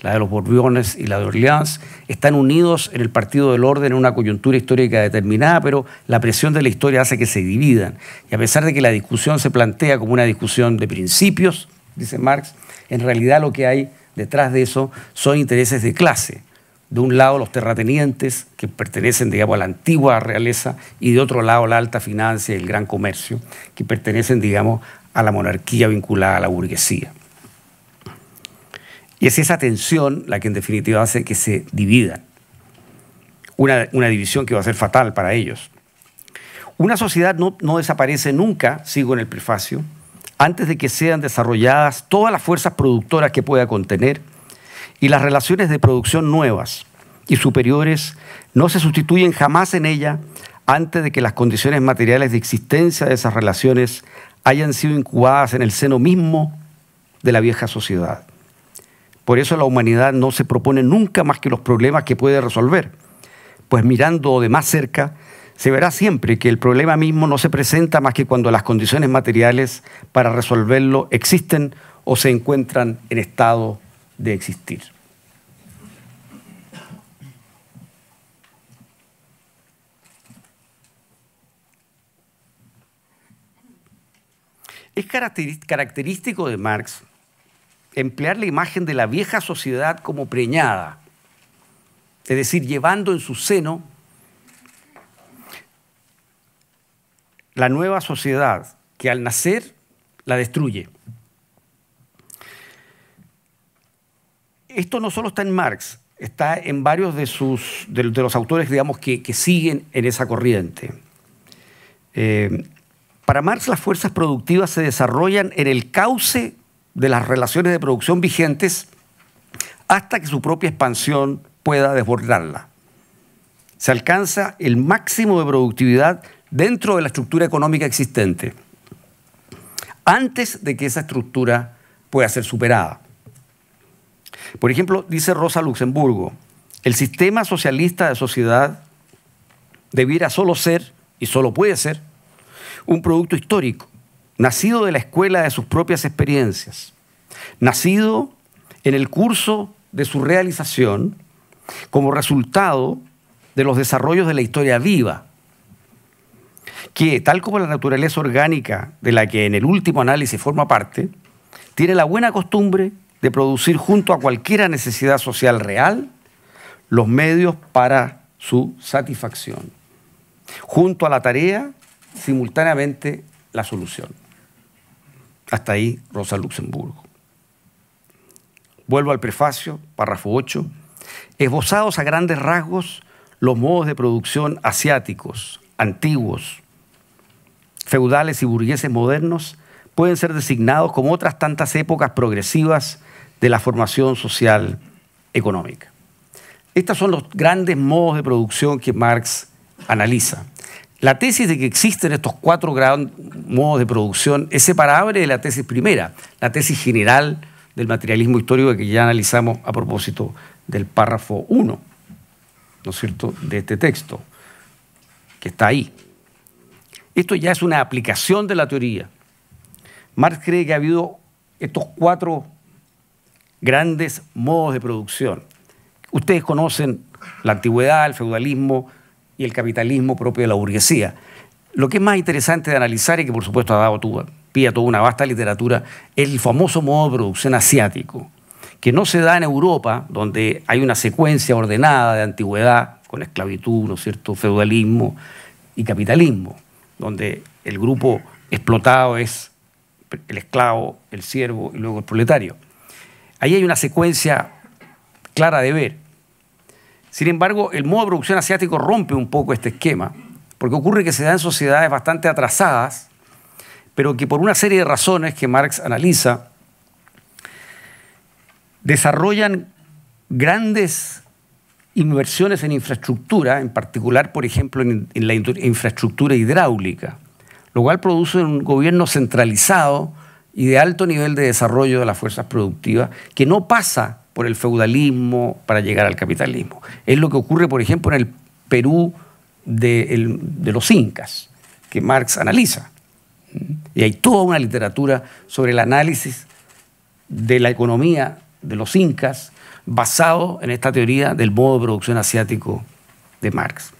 la de los Borbiones y la de Orleans. Están unidos en el Partido del Orden en una coyuntura histórica determinada, pero la presión de la historia hace que se dividan. Y a pesar de que la discusión se plantea como una discusión de principios, dice Marx, en realidad lo que hay detrás de eso son intereses de clase de un lado los terratenientes, que pertenecen, digamos, a la antigua realeza, y de otro lado la alta financia y el gran comercio, que pertenecen, digamos, a la monarquía vinculada a la burguesía. Y es esa tensión la que en definitiva hace que se dividan. Una, división que va a ser fatal para ellos. Una sociedad no, no desaparece nunca, sigo en el prefacio, antes de que sean desarrolladas todas las fuerzas productoras que pueda contener y las relaciones de producción nuevas y superiores no se sustituyen jamás en ella antes de que las condiciones materiales de existencia de esas relaciones hayan sido incubadas en el seno mismo de la vieja sociedad. Por eso la humanidad no se propone nunca más que los problemas que puede resolver, pues mirando de más cerca, se verá siempre que el problema mismo no se presenta más que cuando las condiciones materiales para resolverlo existen o se encuentran en estado de existir. Es característico de Marx emplear la imagen de la vieja sociedad como preñada, es decir, llevando en su seno la nueva sociedad que al nacer la destruye. esto no solo está en Marx, está en varios de, sus, de, los autores digamos, que, siguen en esa corriente. Eh, para Marx las fuerzas productivas se desarrollan en el cauce de las relaciones de producción vigentes hasta que su propia expansión pueda desbordarla. Se alcanza el máximo de productividad dentro de la estructura económica existente, antes de que esa estructura pueda ser superada. Por ejemplo, dice Rosa Luxemburgo, el sistema socialista de sociedad debiera solo ser, y solo puede ser, un producto histórico, nacido de la escuela de sus propias experiencias, nacido en el curso de su realización como resultado de los desarrollos de la historia viva, que, tal como la naturaleza orgánica de la que en el último análisis forma parte, tiene la buena costumbre de producir junto a cualquier necesidad social real los medios para su satisfacción. Junto a la tarea, simultáneamente la solución. Hasta ahí Rosa Luxemburgo. Vuelvo al prefacio, párrafo 8. Esbozados a grandes rasgos los modos de producción asiáticos, antiguos, feudales y burgueses modernos, pueden ser designados como otras tantas épocas progresivas de la formación social económica. Estos son los grandes modos de producción que Marx analiza. La tesis de que existen estos cuatro grandes modos de producción es separable de la tesis primera, la tesis general del materialismo histórico que ya analizamos a propósito del párrafo 1, ¿no es cierto?, de este texto, que está ahí. Esto ya es una aplicación de la teoría. Marx cree que ha habido estos cuatro grandes modos de producción. Ustedes conocen la antigüedad, el feudalismo y el capitalismo propio de la burguesía. Lo que es más interesante de analizar y que por supuesto ha dado tu, toda una vasta literatura es el famoso modo de producción asiático, que no se da en Europa, donde hay una secuencia ordenada de antigüedad con esclavitud, ¿no cierto?, feudalismo y capitalismo, donde el grupo explotado es el esclavo, el siervo y luego el proletario. Ahí hay una secuencia clara de ver. Sin embargo, el modo de producción asiático rompe un poco este esquema, porque ocurre que se dan sociedades bastante atrasadas, pero que por una serie de razones que Marx analiza, desarrollan grandes inversiones en infraestructura, en particular, por ejemplo, en, la infraestructura hidráulica, lo cual produce un gobierno centralizado y de alto nivel de desarrollo de las fuerzas productivas que no pasa por el feudalismo para llegar al capitalismo. Es lo que ocurre, por ejemplo, en el Perú de, los incas, que Marx analiza. Y hay toda una literatura sobre el análisis de la economía de los incas basado en esta teoría del modo de producción asiático de Marx.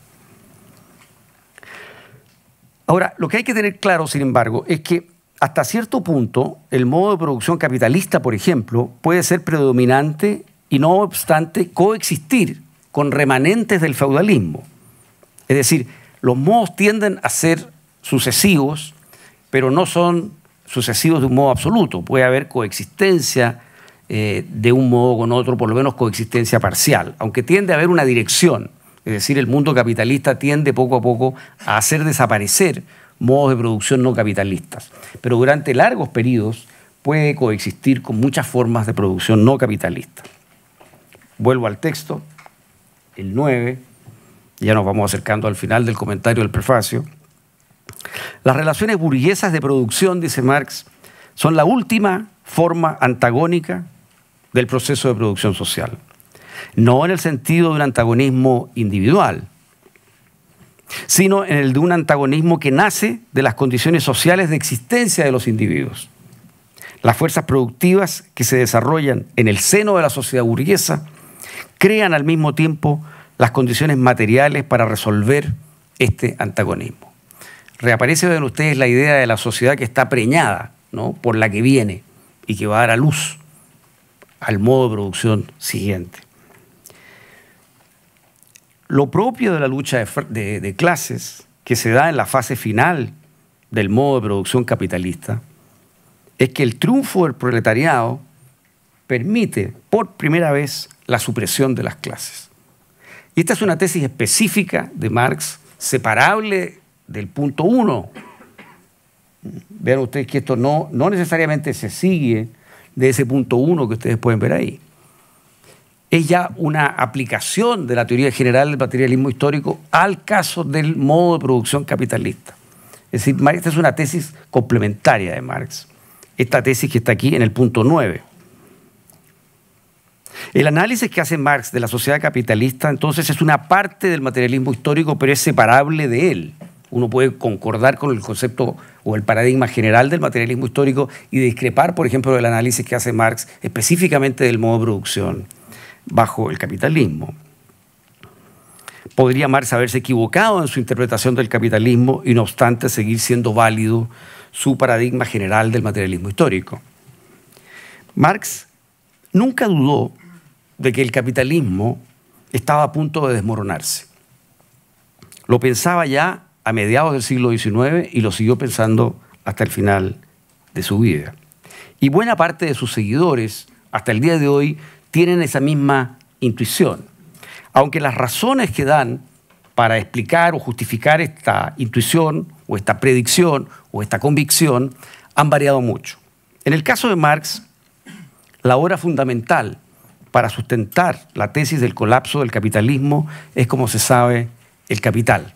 Ahora, lo que hay que tener claro, sin embargo, es que hasta cierto punto, el modo de producción capitalista, por ejemplo, puede ser predominante y no obstante coexistir con remanentes del feudalismo. Es decir, los modos tienden a ser sucesivos, pero no son sucesivos de un modo absoluto. Puede haber coexistencia eh, de un modo con otro, por lo menos coexistencia parcial, aunque tiende a haber una dirección. Es decir, el mundo capitalista tiende poco a poco a hacer desaparecer modos de producción no capitalistas, pero durante largos periodos puede coexistir con muchas formas de producción no capitalista. Vuelvo al texto, el 9, ya nos vamos acercando al final del comentario del prefacio. Las relaciones burguesas de producción, dice Marx, son la última forma antagónica del proceso de producción social. No en el sentido de un antagonismo individual, sino en el de un antagonismo que nace de las condiciones sociales de existencia de los individuos. Las fuerzas productivas que se desarrollan en el seno de la sociedad burguesa crean al mismo tiempo las condiciones materiales para resolver este antagonismo. Reaparece en ustedes la idea de la sociedad que está preñada ¿no? por la que viene y que va a dar a luz al modo de producción siguiente. Lo propio de la lucha de, clases que se da en la fase final del modo de producción capitalista es que el triunfo del proletariado permite por primera vez la supresión de las clases. Y esta es una tesis específica de Marx, separable del punto uno. Vean ustedes que esto no, no necesariamente se sigue de ese punto uno que ustedes pueden ver ahí es ya una aplicación de la teoría general del materialismo histórico al caso del modo de producción capitalista. Es decir, esta es una tesis complementaria de Marx. Esta tesis que está aquí en el punto 9. El análisis que hace Marx de la sociedad capitalista entonces es una parte del materialismo histórico, pero es separable de él. Uno puede concordar con el concepto o el paradigma general del materialismo histórico y discrepar, por ejemplo, del análisis que hace Marx específicamente del modo de producción bajo el capitalismo. Podría Marx haberse equivocado en su interpretación del capitalismo y no obstante seguir siendo válido su paradigma general del materialismo histórico. Marx nunca dudó de que el capitalismo estaba a punto de desmoronarse. Lo pensaba ya a mediados del siglo XIX y lo siguió pensando hasta el final de su vida. Y buena parte de sus seguidores, hasta el día de hoy, tienen esa misma intuición. Aunque las razones que dan para explicar o justificar esta intuición o esta predicción o esta convicción han variado mucho. En el caso de Marx, la obra fundamental para sustentar la tesis del colapso del capitalismo es, como se sabe, El Capital,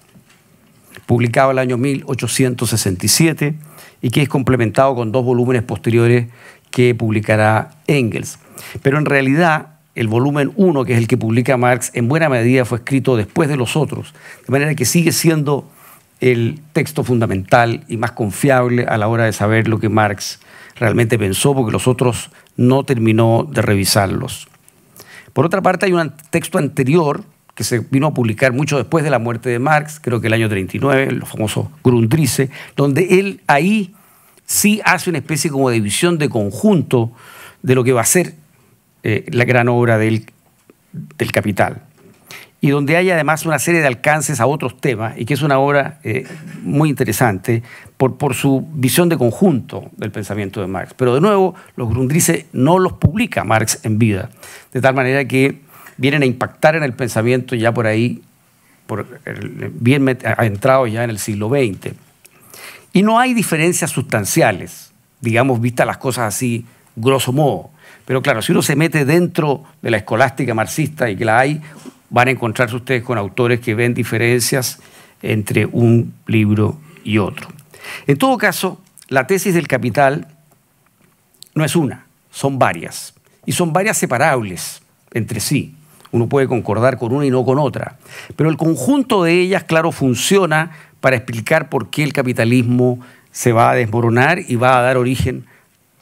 publicado en el año 1867 y que es complementado con dos volúmenes posteriores que publicará Engels. Pero en realidad el volumen 1, que es el que publica Marx, en buena medida fue escrito después de los otros, de manera que sigue siendo el texto fundamental y más confiable a la hora de saber lo que Marx realmente pensó, porque los otros no terminó de revisarlos. Por otra parte, hay un texto anterior que se vino a publicar mucho después de la muerte de Marx, creo que el año 39, los famosos Grundrisse, donde él ahí sí hace una especie como de visión de conjunto de lo que va a ser eh, la gran obra del, Capital. Y donde hay además una serie de alcances a otros temas, y que es una obra eh, muy interesante por, por su visión de conjunto del pensamiento de Marx. Pero de nuevo, los Grundrisse no los publica Marx en vida, de tal manera que vienen a impactar en el pensamiento ya por ahí, por, bien entrado ya en el siglo XX. Y no hay diferencias sustanciales, digamos, vistas las cosas así, grosso modo. Pero claro, si uno se mete dentro de la escolástica marxista y que la hay, van a encontrarse ustedes con autores que ven diferencias entre un libro y otro. En todo caso, la tesis del capital no es una, son varias. Y son varias separables entre sí. Uno puede concordar con una y no con otra. Pero el conjunto de ellas, claro, funciona para explicar por qué el capitalismo se va a desmoronar y va a dar origen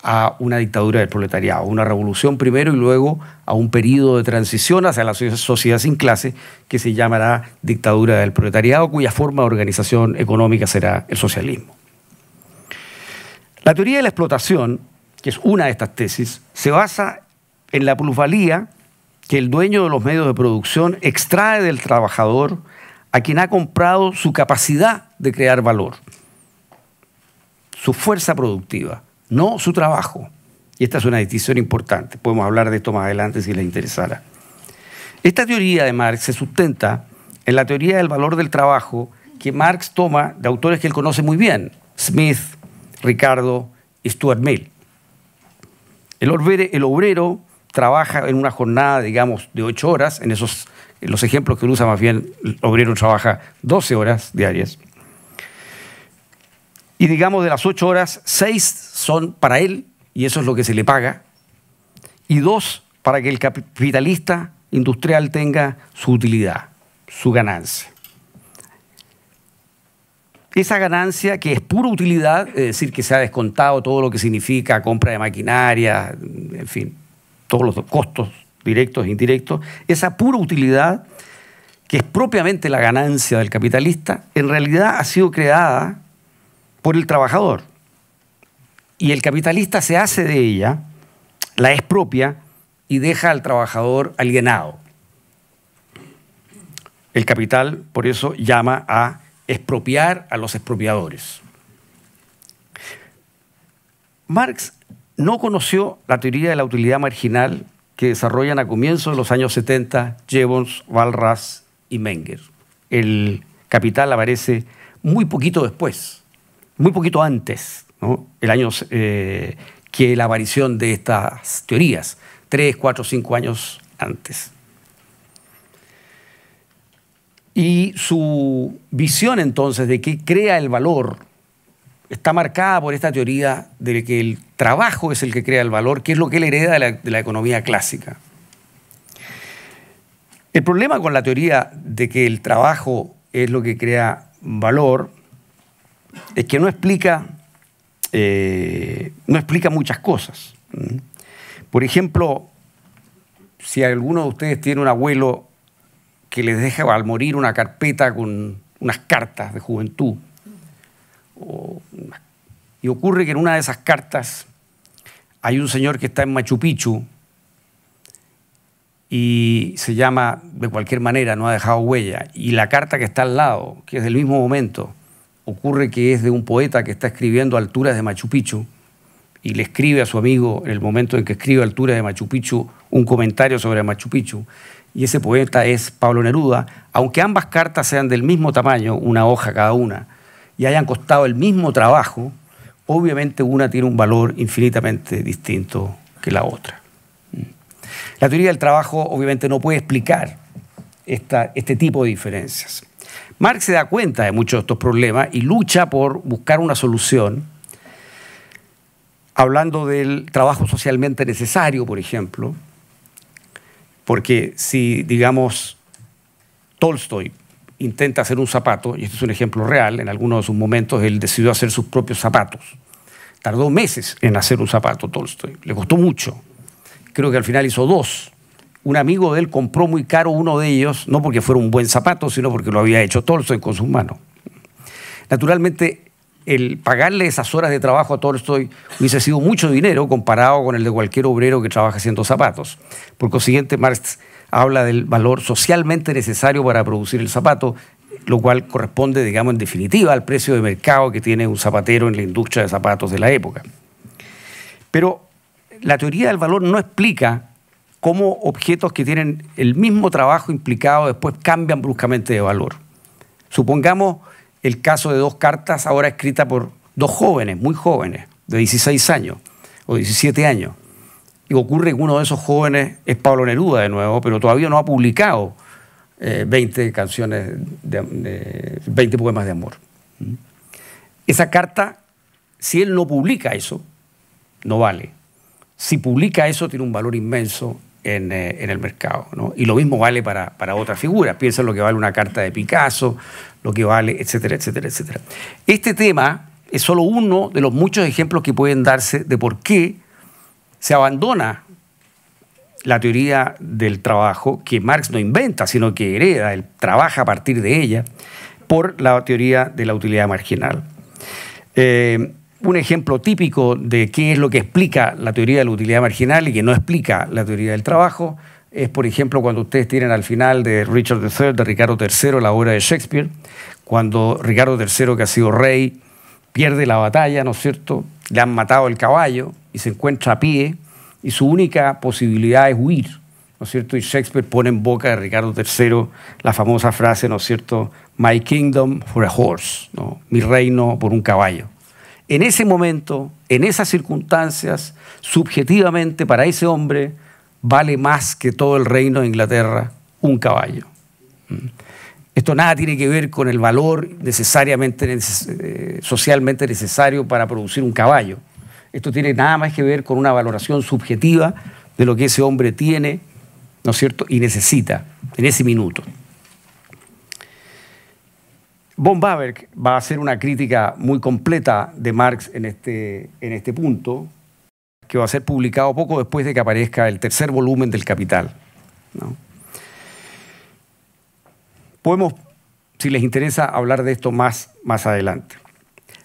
a una dictadura del proletariado, una revolución primero y luego a un periodo de transición hacia la sociedad sin clase que se llamará dictadura del proletariado, cuya forma de organización económica será el socialismo. La teoría de la explotación, que es una de estas tesis, se basa en la plusvalía que el dueño de los medios de producción extrae del trabajador a quien ha comprado su capacidad de crear valor, su fuerza productiva no su trabajo. Y esta es una decisión importante. Podemos hablar de esto más adelante si les interesara. Esta teoría de Marx se sustenta en la teoría del valor del trabajo que Marx toma de autores que él conoce muy bien, Smith, Ricardo y Stuart Mill. El obrero, trabaja en una jornada, digamos, de ocho horas, en esos los ejemplos que él usa más bien, el obrero trabaja 12 horas diarias y digamos de las ocho horas, seis son para él, y eso es lo que se le paga, y dos para que el capitalista industrial tenga su utilidad, su ganancia. Esa ganancia que es pura utilidad, es decir, que se ha descontado todo lo que significa compra de maquinaria, en fin, todos los costos directos e indirectos, esa pura utilidad, que es propiamente la ganancia del capitalista, en realidad ha sido creada por el trabajador. Y el capitalista se hace de ella, la expropia y deja al trabajador alienado. El capital, por eso, llama a expropiar a los expropiadores. Marx no conoció la teoría de la utilidad marginal que desarrollan a comienzos de los años 70 Jevons, Walras y Menger. El capital aparece muy poquito después muy poquito antes, el año eh, que la aparición de estas teorías, tres, cuatro, cinco años antes. Y su visión entonces de que crea el valor está marcada por esta teoría de que el trabajo es el que crea el valor, que es lo que él hereda de la economía clásica. El problema con la teoría de que el trabajo es lo que crea valor es que no explica, eh, no explica muchas cosas. Por ejemplo, si alguno de ustedes tiene un abuelo que les deja al morir una carpeta con unas cartas de juventud, y ocurre que en una de esas cartas hay un señor que está en Machu Picchu y se llama de cualquier manera, no ha dejado huella, y la carta que está al lado, que es del mismo momento, ocurre que es de un poeta que está escribiendo alturas de Machu Picchu y le escribe a su amigo en el momento en que escribe alturas de Machu Picchu un comentario sobre Machu Picchu. Y ese poeta es Pablo Neruda, aunque ambas cartas sean del mismo tamaño, una hoja cada una, y hayan costado el mismo trabajo, obviamente una tiene un valor infinitamente distinto que la otra. La teoría del trabajo obviamente no puede explicar este tipo de diferencias. Marx se da cuenta de muchos de estos problemas y lucha por buscar una solución, hablando del trabajo socialmente necesario, por ejemplo, porque si, digamos, Tolstoy intenta hacer un zapato, y este es un ejemplo real, en algunos de sus momentos él decidió hacer sus propios zapatos. Tardó meses en hacer un zapato Tolstoy, le costó mucho. Creo que al final hizo dos un amigo de él compró muy caro uno de ellos, no porque fuera un buen zapato, sino porque lo había hecho Tolstoy con sus manos. Naturalmente, el pagarle esas horas de trabajo a Tolstoy hubiese sido mucho dinero comparado con el de cualquier obrero que trabaja haciendo zapatos. Por consiguiente, Marx habla del valor socialmente necesario para producir el zapato, lo cual corresponde, digamos, en definitiva al precio de mercado que tiene un zapatero en la industria de zapatos de la época. Pero la teoría del valor no explica cómo objetos que tienen el mismo trabajo implicado después cambian bruscamente de valor. Supongamos el caso de dos cartas ahora escritas por dos jóvenes, muy jóvenes, de 16 años o 17 años. Y ocurre que uno de esos jóvenes es Pablo Neruda de nuevo, pero todavía no ha publicado 20 eh, canciones, 20 poemas de amor. ¿Mm? Esa carta, si él no publica eso, no vale. Si publica eso, tiene un valor inmenso eh, en, el mercado. Y lo mismo vale para, otras figuras. Piensa en lo que vale una carta de Picasso, lo que vale, etcétera, etcétera, etcétera. Este tema es solo uno de los muchos ejemplos que pueden darse de por qué se abandona la teoría del trabajo que Marx no inventa, sino que hereda, él trabaja a partir de ella, por la teoría de la utilidad marginal. Eh, un ejemplo típico de qué es lo que explica la teoría de la utilidad marginal y que no explica la teoría del trabajo es, por ejemplo, cuando ustedes tienen al final de Richard III, de Ricardo III, la obra de Shakespeare, cuando Ricardo III, que ha sido rey, pierde la batalla, ¿no es cierto? Le han matado el caballo y se encuentra a pie y su única posibilidad es huir, ¿no es cierto? Y Shakespeare pone en boca de Ricardo III la famosa frase, ¿no es cierto? My kingdom for a horse, ¿no? Mi reino por un caballo en ese momento, en esas circunstancias, subjetivamente para ese hombre vale más que todo el reino de Inglaterra un caballo. Mm. Esto nada tiene que ver con el valor necesariamente eh, socialmente necesario para producir un caballo. Esto tiene nada más que ver con una valoración subjetiva de lo que ese hombre tiene, ¿no es cierto? Y necesita en ese minuto. Von Baberck va a hacer una crítica muy completa de Marx en este, en este punto, que va a ser publicado poco después de que aparezca el tercer volumen del Capital. Podemos, si les interesa, hablar de esto más, más adelante.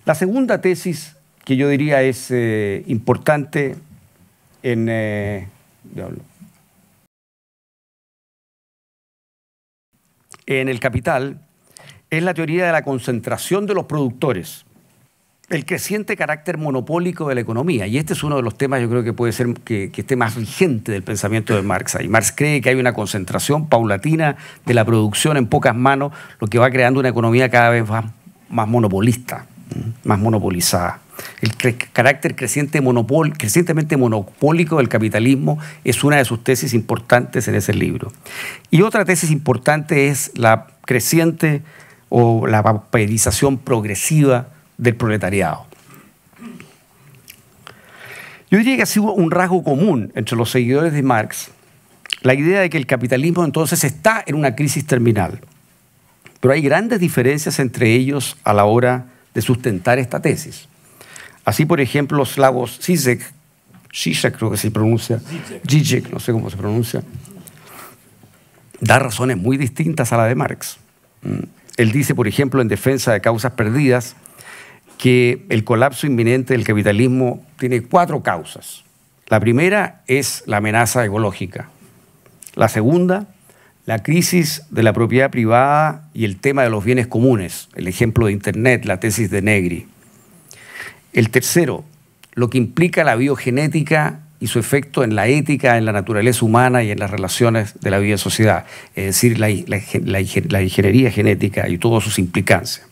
La segunda tesis que yo diría es eh, importante en... Eh, en el Capital es la teoría de la concentración de los productores, el creciente carácter monopólico de la economía. Y este es uno de los temas, yo creo que puede ser que, esté más vigente del pensamiento de Marx. Y Marx cree que hay una concentración paulatina de la producción en pocas manos, lo que va creando una economía cada vez más, monopolista, mm, más monopolizada. El carácter creciente monopol crecientemente monopólico del capitalismo es una de sus tesis importantes en ese libro. Y otra tesis importante es la creciente o la vaporización progresiva del proletariado. Yo diría que ha sido un rasgo común entre los seguidores de Marx la idea de que el capitalismo entonces está en una crisis terminal. Pero hay grandes diferencias entre ellos a la hora de sustentar esta tesis. Así, por ejemplo, los slavos Zizek, Zizek creo que se pronuncia, Zizek, no sé cómo se pronuncia, da razones muy distintas a la de Marx. Mm. Él dice, por ejemplo, en defensa de causas perdidas, que el colapso inminente del capitalismo tiene cuatro causas. La primera es la amenaza ecológica. La segunda, la crisis de la propiedad privada y el tema de los bienes comunes, el ejemplo de Internet, la tesis de Negri. El tercero, lo que implica la biogenética y su efecto en la ética, en la naturaleza humana y en las relaciones de la vida y sociedad, es decir, la, ingeniería genética y todas sus implicancias.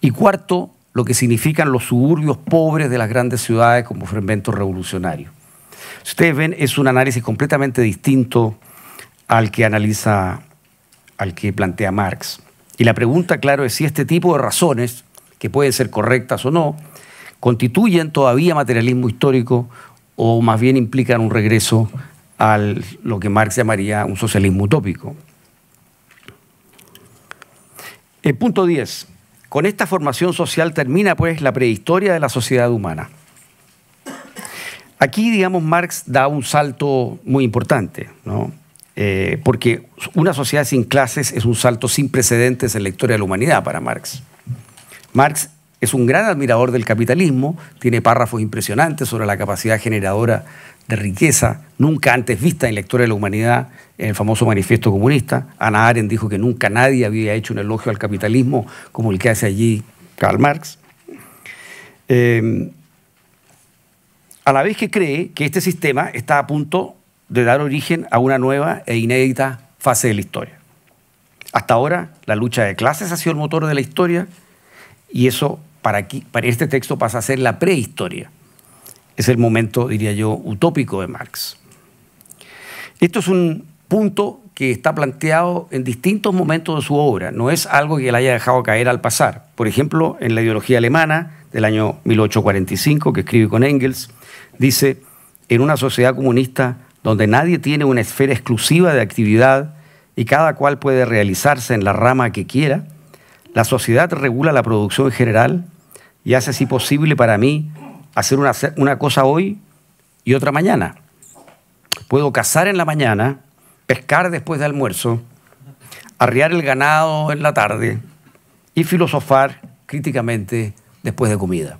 Y cuarto, lo que significan los suburbios pobres de las grandes ciudades como fermento revolucionario. ustedes ven, es un análisis completamente distinto al que analiza, al que plantea Marx. Y la pregunta, claro, es si este tipo de razones, que pueden ser correctas o no, constituyen todavía materialismo histórico o más bien implican un regreso a lo que Marx llamaría un socialismo utópico. El eh, punto 10. Con esta formación social termina pues la prehistoria de la sociedad humana. Aquí, digamos, Marx da un salto muy importante, eh, porque una sociedad sin clases es un salto sin precedentes en la historia de la humanidad para Marx. Marx es un gran admirador del capitalismo, tiene párrafos impresionantes sobre la capacidad generadora de riqueza nunca antes vista en la historia de la humanidad en el famoso manifiesto comunista. Ana Arendt dijo que nunca nadie había hecho un elogio al capitalismo como el que hace allí Karl Marx. Em, a la vez que cree que este sistema está a punto de dar origen a una nueva e inédita fase de la historia. Hasta ahora, la lucha de clases ha sido el motor de la historia y eso para, aquí, este texto pasa a ser la prehistoria. Es el momento, diría yo, utópico de Marx. Esto es un punto que está planteado en distintos momentos de su obra, no es algo que le haya dejado caer al pasar. Por ejemplo, en la ideología alemana del año 1845, que escribe con Engels, dice, en una sociedad comunista donde nadie tiene una esfera exclusiva de actividad y cada cual puede realizarse en la rama que quiera, la sociedad regula la producción en general y hace así posible para mí hacer una, una cosa hoy y otra mañana. Puedo cazar en la mañana, pescar después de almuerzo, arriar el ganado en la tarde y filosofar críticamente después de comida.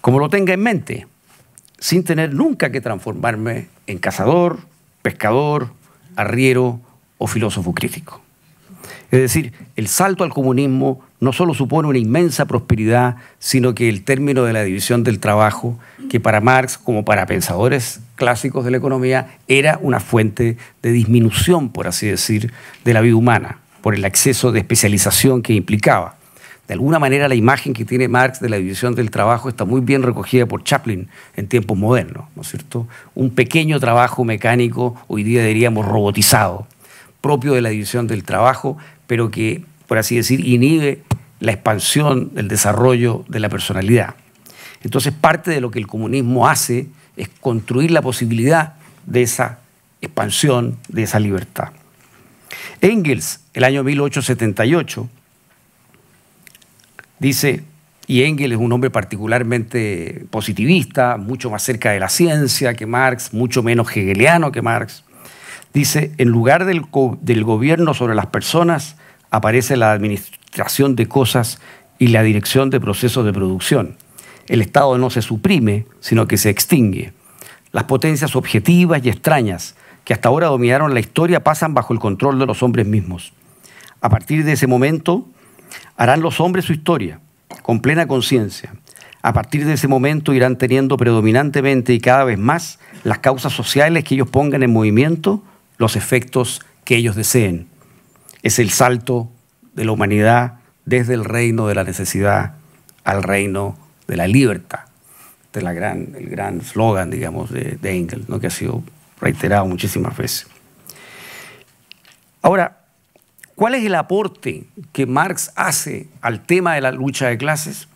Como lo tenga en mente, sin tener nunca que transformarme en cazador, pescador, arriero o filósofo crítico. Es decir, el salto al comunismo no solo supone una inmensa prosperidad, sino que el término de la división del trabajo, que para Marx, como para pensadores clásicos de la economía, era una fuente de disminución, por así decir, de la vida humana, por el exceso de especialización que implicaba. De alguna manera la imagen que tiene Marx de la división del trabajo está muy bien recogida por Chaplin en tiempos modernos, ¿no es cierto? Un pequeño trabajo mecánico, hoy día diríamos robotizado, propio de la división del trabajo, pero que, por así decir, inhibe la expansión, del desarrollo de la personalidad. Entonces, parte de lo que el comunismo hace es construir la posibilidad de esa expansión, de esa libertad. Engels, el año 1878, dice, y Engels es un hombre particularmente positivista, mucho más cerca de la ciencia que Marx, mucho menos hegeliano que Marx, dice, en lugar del gobierno sobre las personas, aparece la administración de cosas y la dirección de procesos de producción. El Estado no se suprime, sino que se extingue. Las potencias objetivas y extrañas que hasta ahora dominaron la historia pasan bajo el control de los hombres mismos. A partir de ese momento, harán los hombres su historia, con plena conciencia. A partir de ese momento irán teniendo predominantemente y cada vez más las causas sociales que ellos pongan en movimiento, los efectos que ellos deseen es el salto de la humanidad desde el reino de la necesidad al reino de la libertad. Este es la gran, el gran slogan, digamos, de, Engel, Engels, que ha sido reiterado muchísimas veces. Ahora, ¿cuál es el aporte que Marx hace al tema de la lucha de clases?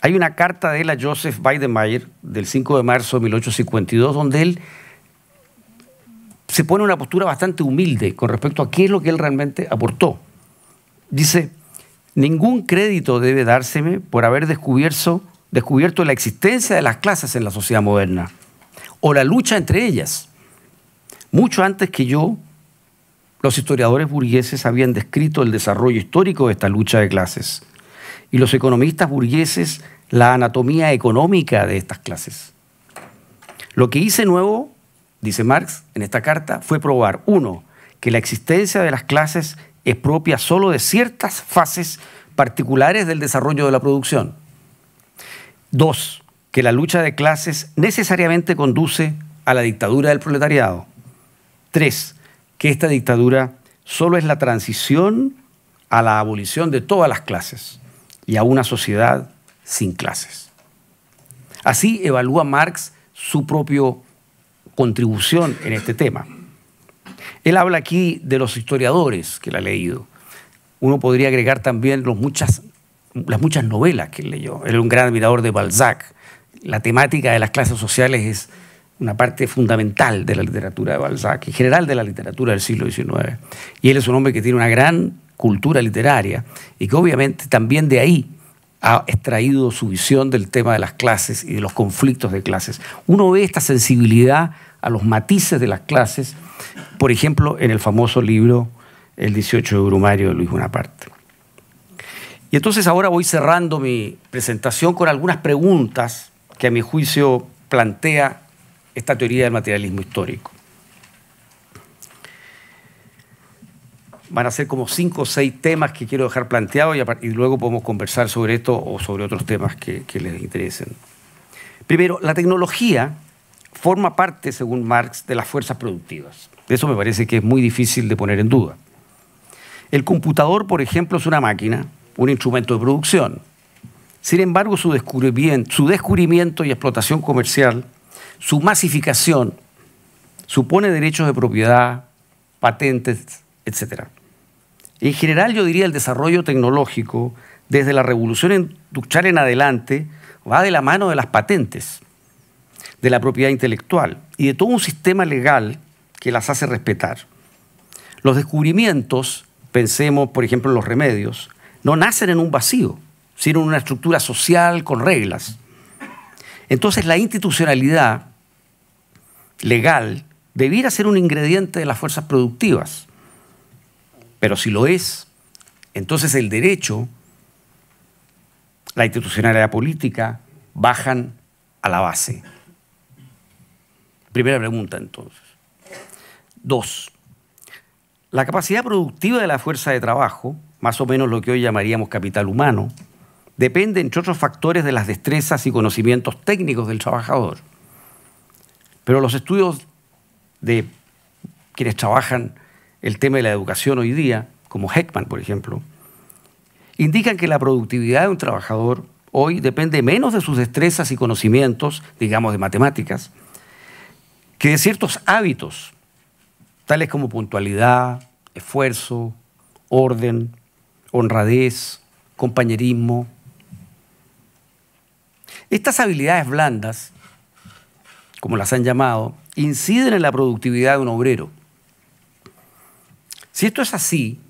Hay una carta de él a Joseph Weidemeyer del 5 de marzo de 1852 donde él se pone una postura bastante humilde con respecto a qué es lo que él realmente aportó. Dice, ningún crédito debe dárseme por haber descubierto, descubierto la existencia de las clases en la sociedad moderna o la lucha entre ellas. Mucho antes que yo, los historiadores burgueses habían descrito el desarrollo histórico de esta lucha de clases y los economistas burgueses la anatomía económica de estas clases. Lo que hice nuevo dice Marx en esta carta, fue probar, uno, que la existencia de las clases es propia solo de ciertas fases particulares del desarrollo de la producción. Dos, que la lucha de clases necesariamente conduce a la dictadura del proletariado. Tres, que esta dictadura solo es la transición a la abolición de todas las clases y a una sociedad sin clases. Así evalúa Marx su propio contribución en este tema. Él habla aquí de los historiadores que él ha leído. Uno podría agregar también las muchas novelas que leyó. Él era un gran admirador de Balzac. La temática de las clases sociales es una parte fundamental de la literatura de Balzac, en general de la literatura del siglo XIX. Y él es un hombre que tiene una gran cultura literaria y que obviamente también de ahí ha extraído su visión del tema de las clases y de los conflictos de clases. Uno ve esta sensibilidad a los matices de las clases, por ejemplo, en el famoso libro El 18 de Brumario de Luis Bonaparte. Y entonces ahora voy cerrando mi presentación con algunas preguntas que a mi juicio plantea esta teoría del materialismo histórico. Van a ser como cinco o seis temas que quiero dejar planteados y, luego podemos conversar sobre esto o sobre otros temas que, les interesen. Primero, la tecnología forma parte, según Marx, de las fuerzas productivas. Eso me parece que es muy difícil de poner en duda. El computador, por ejemplo, es una máquina, un instrumento de producción. Sin embargo, su descubrimiento, su descubrimiento y explotación comercial, su masificación, supone derechos de propiedad, patentes, etcétera. En general yo diría el desarrollo tecnológico desde la revolución industrial en adelante va de la mano de las patentes, de la propiedad intelectual y de todo un sistema legal que las hace respetar. Los descubrimientos, pensemos por ejemplo en los remedios, no nacen en un vacío, sino en una estructura social con reglas. Entonces la institucionalidad legal debiera ser un ingrediente de las fuerzas productivas pero si lo es, entonces el derecho, la institucionalidad política, bajan a la base. Primera pregunta entonces. Dos, la capacidad productiva de la fuerza de trabajo, más o menos lo que hoy llamaríamos capital humano, depende, entre otros factores, de las destrezas y conocimientos técnicos del trabajador. Pero los estudios de quienes trabajan el tema de la educación hoy día, como Heckman, por ejemplo, indican que la productividad de un trabajador hoy depende menos de sus destrezas y conocimientos, digamos, de matemáticas, que de ciertos hábitos, tales como puntualidad, esfuerzo, orden, honradez, compañerismo. Estas habilidades blandas, como las han llamado, inciden en la productividad de un obrero si esto es así,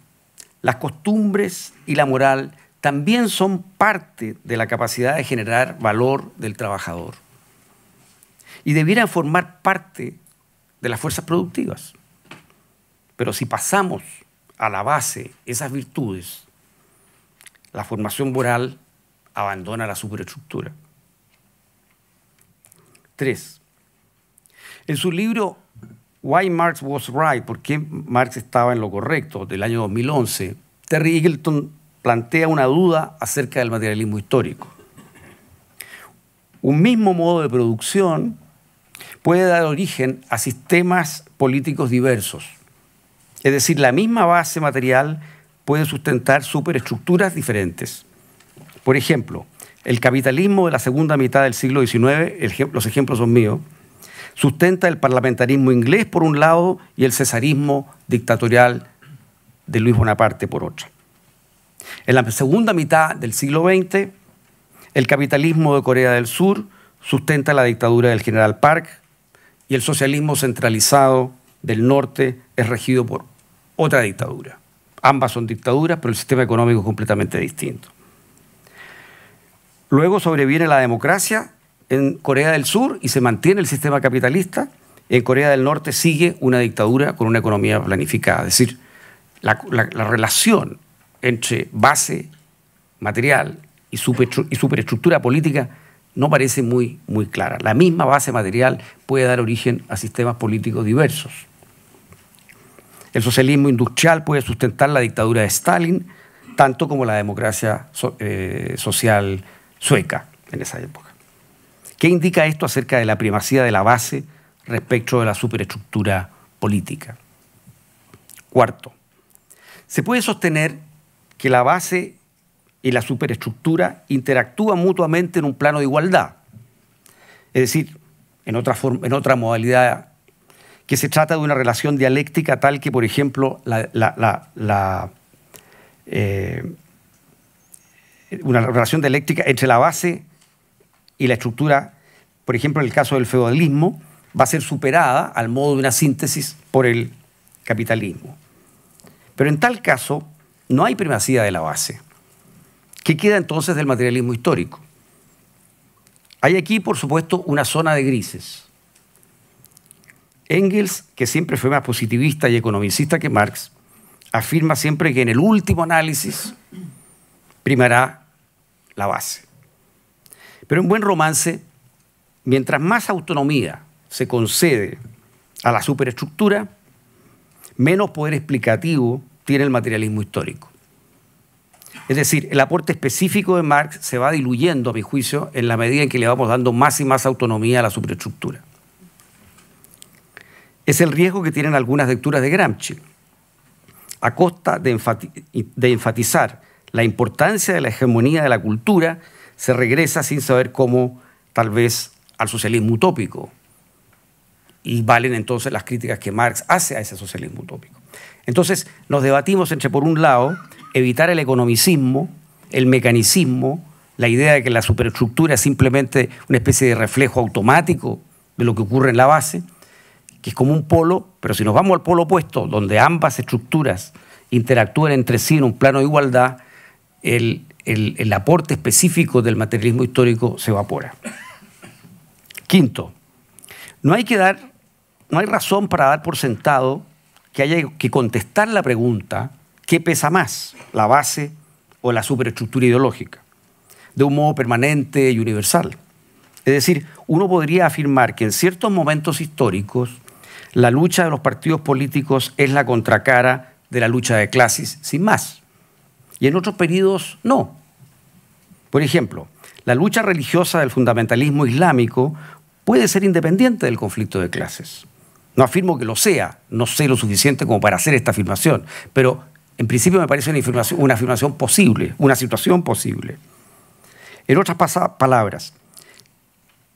las costumbres y la moral también son parte de la capacidad de generar valor del trabajador y debieran formar parte de las fuerzas productivas. Pero si pasamos a la base esas virtudes, la formación moral abandona la superestructura. Tres, en su libro Why Marx Was Right, ¿por qué Marx estaba en lo correcto? del año 2011, Terry Eagleton plantea una duda acerca del materialismo histórico. Un mismo modo de producción puede dar origen a sistemas políticos diversos. Es decir, la misma base material puede sustentar superestructuras diferentes. Por ejemplo, el capitalismo de la segunda mitad del siglo XIX, los ejemplos son míos, sustenta el parlamentarismo inglés por un lado y el cesarismo dictatorial de Luis Bonaparte por otro. En la segunda mitad del siglo XX, el capitalismo de Corea del Sur sustenta la dictadura del general Park y el socialismo centralizado del norte es regido por otra dictadura. Ambas son dictaduras, pero el sistema económico es completamente distinto. Luego sobreviene la democracia en Corea del Sur y se mantiene el sistema capitalista, en Corea del Norte sigue una dictadura con una economía planificada. Es decir, la, relación entre base material y, superestructura política no parece muy, clara. La misma base material puede dar origen a sistemas políticos diversos. El socialismo industrial puede sustentar la dictadura de Stalin, tanto como la democracia eh, social sueca en esa época. ¿Qué indica esto acerca de la primacía de la base respecto de la superestructura política? Cuarto, se puede sostener que la base y la superestructura interactúan mutuamente en un plano de igualdad, es decir, en otra, forma, en otra modalidad, que se trata de una relación dialéctica tal que, por ejemplo, eh, una relación dialéctica entre la base y la estructura, por ejemplo, en el caso del feudalismo, va a ser superada al modo de una síntesis por el capitalismo. Pero en tal caso, no hay primacía de la base. ¿Qué queda entonces del materialismo histórico? Hay aquí, por supuesto, una zona de grises. Engels, que siempre fue más positivista y economicista que Marx, afirma siempre que en el último análisis primará la base. Pero un buen romance, mientras más autonomía se concede a la superestructura, menos poder explicativo tiene el materialismo histórico. Es decir, el aporte específico de Marx se va diluyendo, a mi juicio, en la medida en que le vamos dando más y más autonomía a la superestructura. Es el riesgo que tienen algunas lecturas de Gramsci, a costa de, de enfatizar la importancia de la hegemonía de la cultura se regresa sin saber cómo, tal vez, al socialismo utópico. Y valen entonces las críticas que Marx hace a ese socialismo utópico. Entonces, nos debatimos entre, por un lado, evitar el economicismo, el mecanicismo, la idea de que la superestructura es simplemente una especie de reflejo automático de lo que ocurre en la base, que es como un polo, pero si nos vamos al polo opuesto, donde ambas estructuras interactúan entre sí en un plano de igualdad, el, el, el aporte específico del materialismo histórico se evapora. Quinto, no hay que dar, no hay razón para dar por sentado que haya que contestar la pregunta ¿qué pesa más, la base o la superestructura ideológica? De un modo permanente y universal. Es decir, uno podría afirmar que en ciertos momentos históricos la lucha de los partidos políticos es la contracara de la lucha de clases, sin más y en otros periodos no. Por ejemplo, la lucha religiosa del fundamentalismo islámico puede ser independiente del conflicto de clases. No afirmo que lo sea, no sé lo suficiente como para hacer esta afirmación, pero en principio me parece una, afirmación, una afirmación posible, una situación posible. En otras palabras,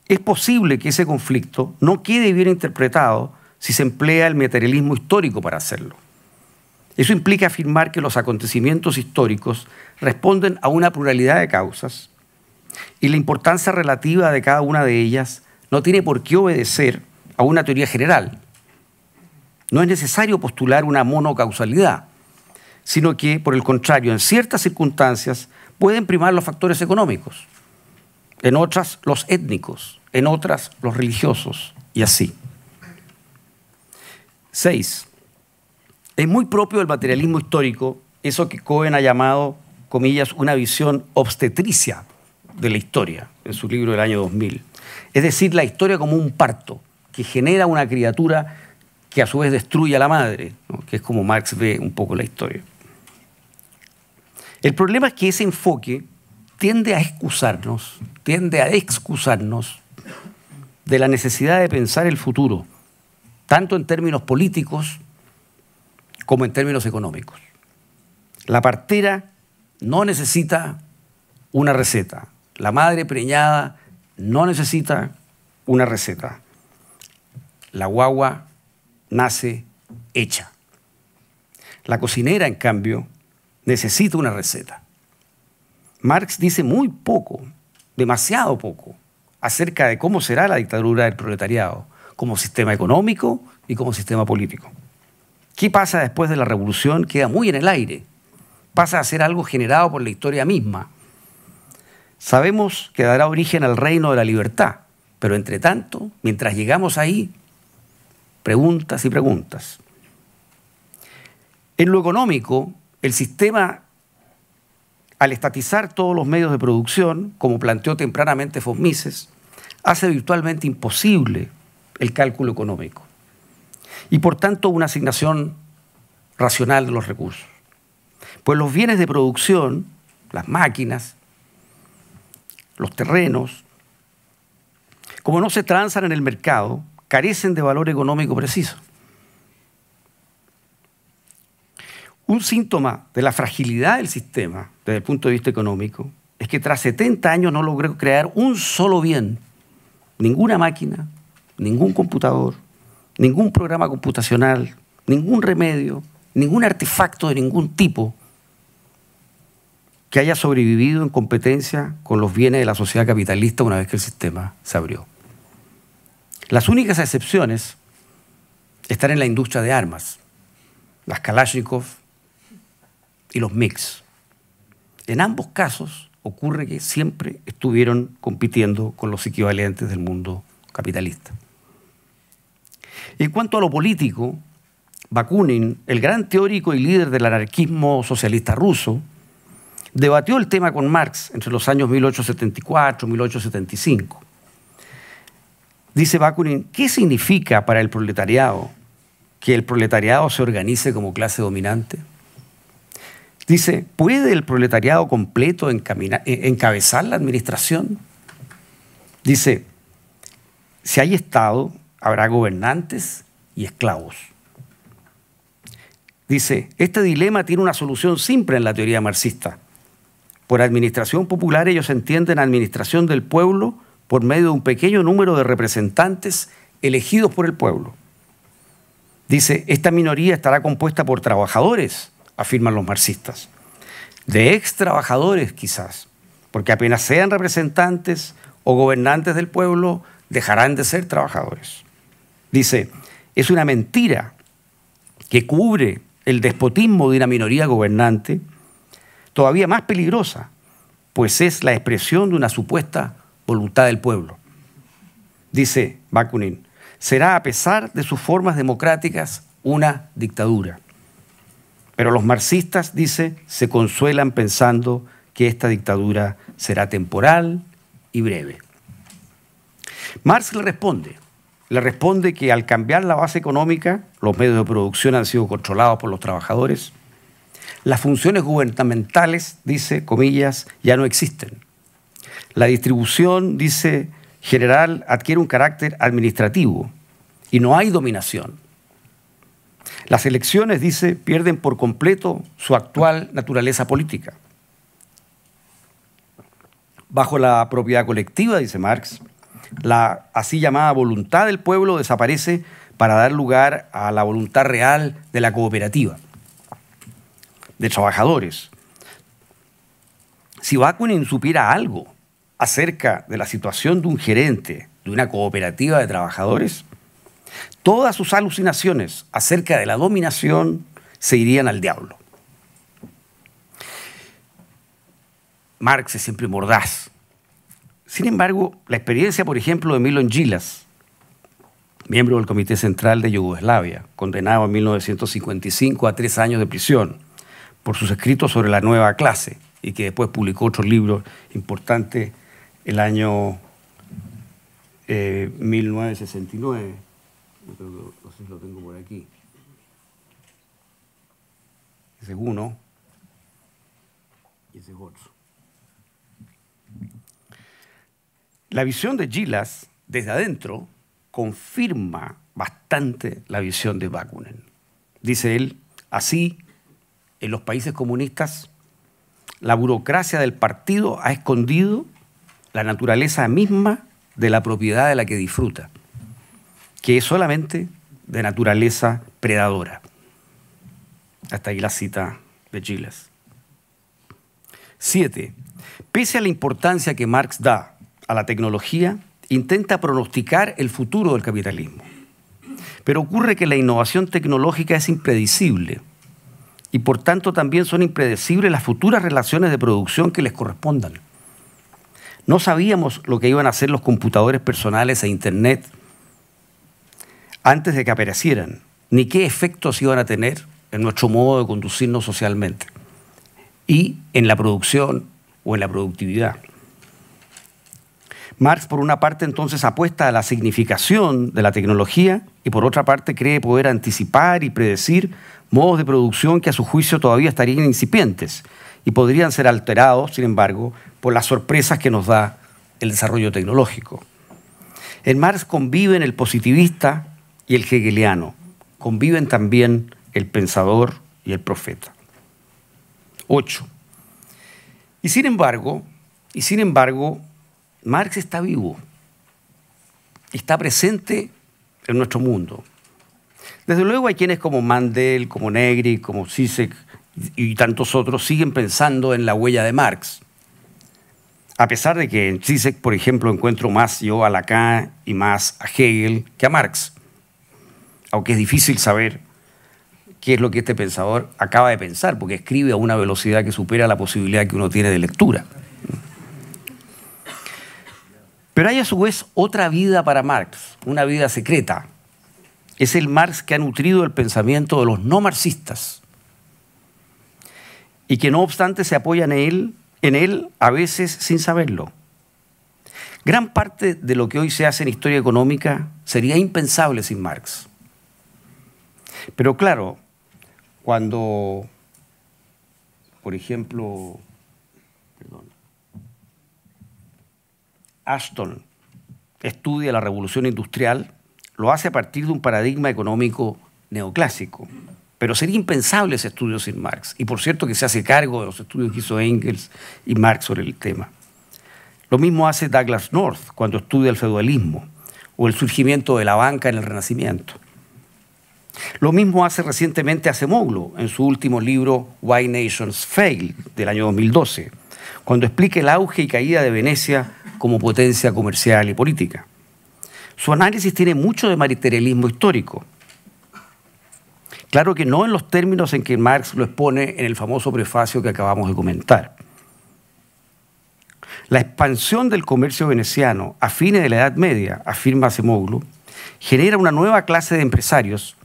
es posible que ese conflicto no quede bien interpretado si se emplea el materialismo histórico para hacerlo. Eso implica afirmar que los acontecimientos históricos responden a una pluralidad de causas y la importancia relativa de cada una de ellas no tiene por qué obedecer a una teoría general. No es necesario postular una monocausalidad, sino que, por el contrario, en ciertas circunstancias pueden primar los factores económicos, en otras los étnicos, en otras los religiosos, y así. 6. Es muy propio del materialismo histórico eso que Cohen ha llamado, comillas, una visión obstetricia de la historia en su libro del año 2000. Es decir, la historia como un parto que genera una criatura que a su vez destruye a la madre, que es como Marx ve un poco la historia. El problema es que ese enfoque tiende a excusarnos, tiende a excusarnos de la necesidad de pensar el futuro, tanto en términos políticos como en términos económicos. La partera no necesita una receta. La madre preñada no necesita una receta. La guagua nace hecha. La cocinera, en cambio, necesita una receta. Marx dice muy poco, demasiado poco, acerca de cómo será la dictadura del proletariado como sistema económico y como sistema político. ¿Qué pasa después de la revolución? Queda muy en el aire. Pasa a ser algo generado por la historia misma. Sabemos que dará origen al reino de la libertad, pero entre tanto, mientras llegamos ahí, preguntas y preguntas. En lo económico, el sistema, al estatizar todos los medios de producción, como planteó tempranamente Fosmises, hace virtualmente imposible el cálculo económico y por tanto una asignación racional de los recursos. Pues los bienes de producción, las máquinas, los terrenos, como no se transan en el mercado, carecen de valor económico preciso. Un síntoma de la fragilidad del sistema desde el punto de vista económico es que tras 70 años no logró crear un solo bien, ninguna máquina, ningún computador, ningún programa computacional, ningún remedio, ningún artefacto de ningún tipo que haya sobrevivido en competencia con los bienes de la sociedad capitalista una vez que el sistema se abrió. Las únicas excepciones están en la industria de armas, las Kalashnikov y los MIX. En ambos casos ocurre que siempre estuvieron compitiendo con los equivalentes del mundo capitalista. En cuanto a lo político, Bakunin, el gran teórico y líder del anarquismo socialista ruso, debatió el tema con Marx entre los años 1874 y 1875. Dice Bakunin, ¿qué significa para el proletariado que el proletariado se organice como clase dominante? Dice, ¿puede el proletariado completo eh, encabezar la administración? Dice, si hay Estado, habrá gobernantes y esclavos. Dice, este dilema tiene una solución simple en la teoría marxista. Por administración popular ellos entienden administración del pueblo por medio de un pequeño número de representantes elegidos por el pueblo. Dice, esta minoría estará compuesta por trabajadores, afirman los marxistas, de ex trabajadores quizás, porque apenas sean representantes o gobernantes del pueblo, dejarán de ser trabajadores. Dice, es una mentira que cubre el despotismo de una minoría gobernante, todavía más peligrosa, pues es la expresión de una supuesta voluntad del pueblo. Dice Bakunin, será a pesar de sus formas democráticas una dictadura. Pero los marxistas, dice, se consuelan pensando que esta dictadura será temporal y breve. Marx le responde, le responde que al cambiar la base económica, los medios de producción han sido controlados por los trabajadores. Las funciones gubernamentales, dice, comillas, ya no existen. La distribución, dice, general adquiere un carácter administrativo y no hay dominación. Las elecciones, dice, pierden por completo su actual naturaleza política. Bajo la propiedad colectiva, dice Marx, la así llamada voluntad del pueblo desaparece para dar lugar a la voluntad real de la cooperativa, de trabajadores. Si Bakunin supiera algo acerca de la situación de un gerente de una cooperativa de trabajadores, todas sus alucinaciones acerca de la dominación se irían al diablo. Marx es siempre mordaz, sin embargo, la experiencia, por ejemplo, de Milon Gilas, miembro del Comité Central de Yugoslavia, condenado en 1955 a tres años de prisión por sus escritos sobre la nueva clase y que después publicó otro libro importante el año 1969. Eh, no sé si lo tengo por aquí. Ese es uno y ese es otro. La visión de Gilas desde adentro confirma bastante la visión de Bakunin. Dice él, así, en los países comunistas, la burocracia del partido ha escondido la naturaleza misma de la propiedad de la que disfruta, que es solamente de naturaleza predadora. Hasta ahí la cita de Gilas. Siete, Pese a la importancia que Marx da a la tecnología, intenta pronosticar el futuro del capitalismo. Pero ocurre que la innovación tecnológica es impredecible y por tanto también son impredecibles las futuras relaciones de producción que les correspondan. No sabíamos lo que iban a hacer los computadores personales e Internet antes de que aparecieran, ni qué efectos iban a tener en nuestro modo de conducirnos socialmente y en la producción o en la productividad. Marx, por una parte, entonces apuesta a la significación de la tecnología y por otra parte cree poder anticipar y predecir modos de producción que a su juicio todavía estarían incipientes y podrían ser alterados, sin embargo, por las sorpresas que nos da el desarrollo tecnológico. En Marx conviven el positivista y el hegeliano, conviven también el pensador y el profeta. 8. Y sin embargo, y sin embargo, Marx está vivo, está presente en nuestro mundo. Desde luego hay quienes como Mandel, como Negri, como Sisek y tantos otros siguen pensando en la huella de Marx. A pesar de que en Sisek, por ejemplo, encuentro más yo a Lacan y más a Hegel que a Marx. Aunque es difícil saber qué es lo que este pensador acaba de pensar, porque escribe a una velocidad que supera la posibilidad que uno tiene de lectura. Pero hay a su vez otra vida para Marx, una vida secreta. Es el Marx que ha nutrido el pensamiento de los no marxistas y que no obstante se apoyan en él, en él a veces sin saberlo. Gran parte de lo que hoy se hace en historia económica sería impensable sin Marx. Pero claro, cuando, por ejemplo, Ashton estudia la revolución industrial, lo hace a partir de un paradigma económico neoclásico. Pero sería impensable ese estudio sin Marx. Y por cierto que se hace cargo de los estudios que hizo Engels y Marx sobre el tema. Lo mismo hace Douglas North cuando estudia el feudalismo o el surgimiento de la banca en el Renacimiento. Lo mismo hace recientemente Acemoglu en su último libro Why Nations Fail del año 2012, cuando explica el auge y caída de Venecia como potencia comercial y política. Su análisis tiene mucho de materialismo histórico. Claro que no en los términos en que Marx lo expone en el famoso prefacio que acabamos de comentar. La expansión del comercio veneciano a fines de la Edad Media, afirma Semoglu, genera una nueva clase de empresarios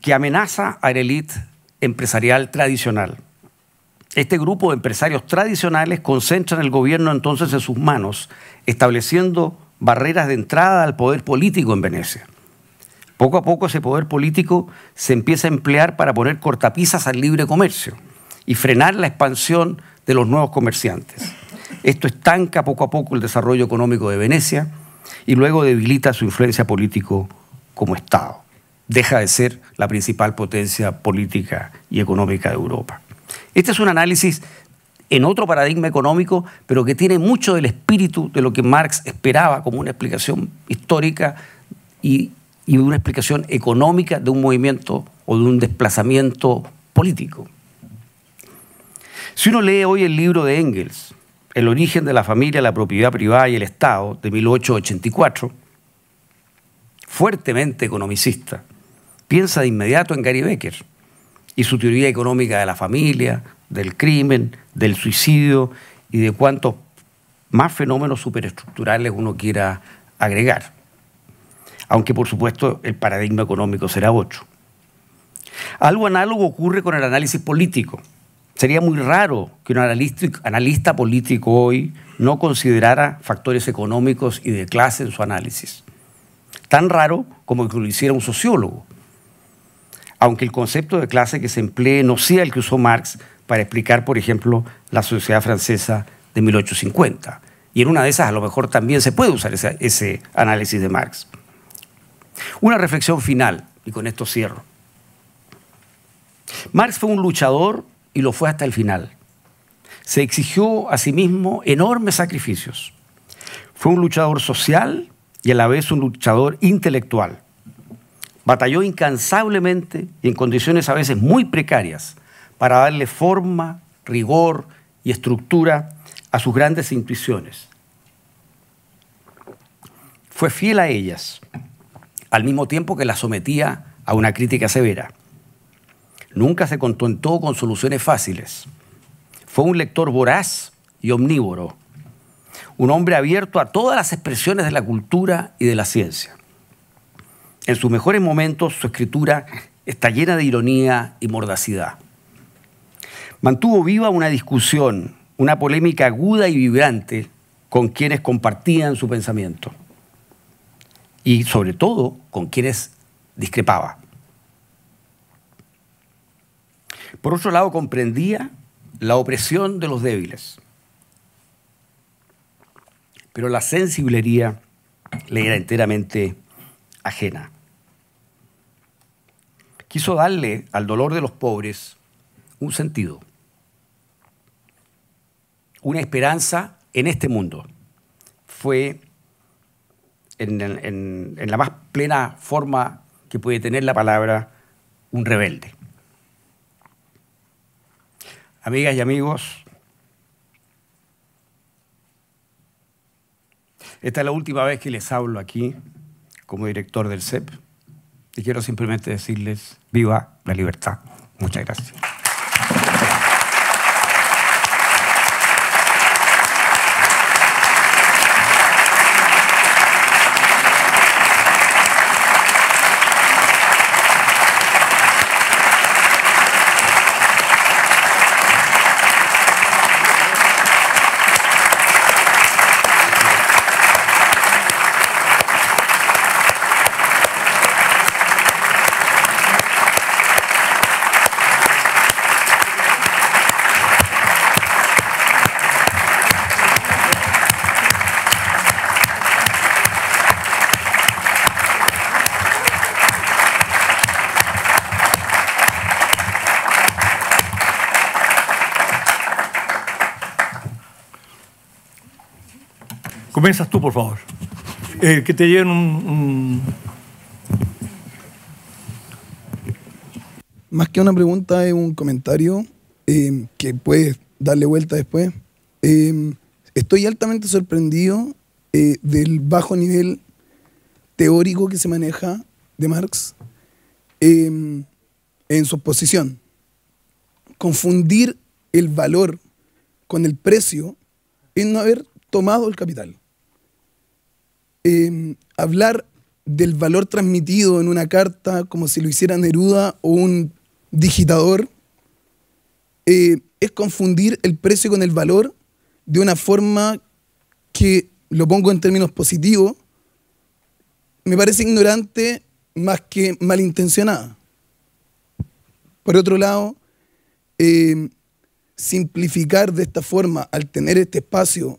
que amenaza a la élite empresarial tradicional. Este grupo de empresarios tradicionales concentran el gobierno entonces en sus manos, estableciendo barreras de entrada al poder político en Venecia. Poco a poco ese poder político se empieza a emplear para poner cortapisas al libre comercio y frenar la expansión de los nuevos comerciantes. Esto estanca poco a poco el desarrollo económico de Venecia y luego debilita su influencia político como Estado. Deja de ser la principal potencia política y económica de Europa. Este es un análisis en otro paradigma económico, pero que tiene mucho del espíritu de lo que Marx esperaba como una explicación histórica y, una explicación económica de un movimiento o de un desplazamiento político. Si uno lee hoy el libro de Engels, El origen de la familia, la propiedad privada y el Estado, de 1884, fuertemente economicista, piensa de inmediato en Gary Becker y su teoría económica de la familia, del crimen, del suicidio y de cuantos más fenómenos superestructurales uno quiera agregar. Aunque por supuesto el paradigma económico será otro. Algo análogo ocurre con el análisis político. Sería muy raro que un analista, analista político hoy no considerara factores económicos y de clase en su análisis. Tan raro como que lo hiciera un sociólogo, aunque el concepto de clase que se emplee no sea el que usó Marx para explicar, por ejemplo, la sociedad francesa de 1850. Y en una de esas a lo mejor también se puede usar ese, análisis de Marx. Una reflexión final, y con esto cierro. Marx fue un luchador y lo fue hasta el final. Se exigió a sí mismo enormes sacrificios. Fue un luchador social y a la vez un luchador intelectual batalló incansablemente y en condiciones a veces muy precarias para darle forma, rigor y estructura a sus grandes intuiciones. Fue fiel a ellas, al mismo tiempo que las sometía a una crítica severa. Nunca se contentó con soluciones fáciles. Fue un lector voraz y omnívoro, un hombre abierto a todas las expresiones de la cultura y de la ciencia. En sus mejores momentos, su escritura está llena de ironía y mordacidad. Mantuvo viva una discusión, una polémica aguda y vibrante con quienes compartían su pensamiento y sobre todo con quienes discrepaba. Por otro lado, comprendía la opresión de los débiles, pero la sensiblería le era enteramente ajena quiso darle al dolor de los pobres un sentido, una esperanza en este mundo. Fue en, la más plena forma que puede tener la palabra un rebelde. Amigas y amigos, esta es la última vez que les hablo aquí como director del CEP y quiero simplemente decirles, viva la libertad. Muchas gracias. Comenzas tú, por favor. Eh, que te lleven un, Más que una pregunta, es un comentario eh, que puedes darle vuelta después. Eh, estoy altamente sorprendido del bajo nivel teórico que se maneja de Marx en su posición. Confundir el valor con el precio es no haber tomado el capital. Em, hablar del valor transmitido en una carta como si lo hiciera Neruda o un digitador, eh, es confundir el precio con el valor de una forma que, lo pongo en términos positivos, me parece ignorante más que malintencionada. Por otro lado, em, simplificar de esta forma, al tener este espacio,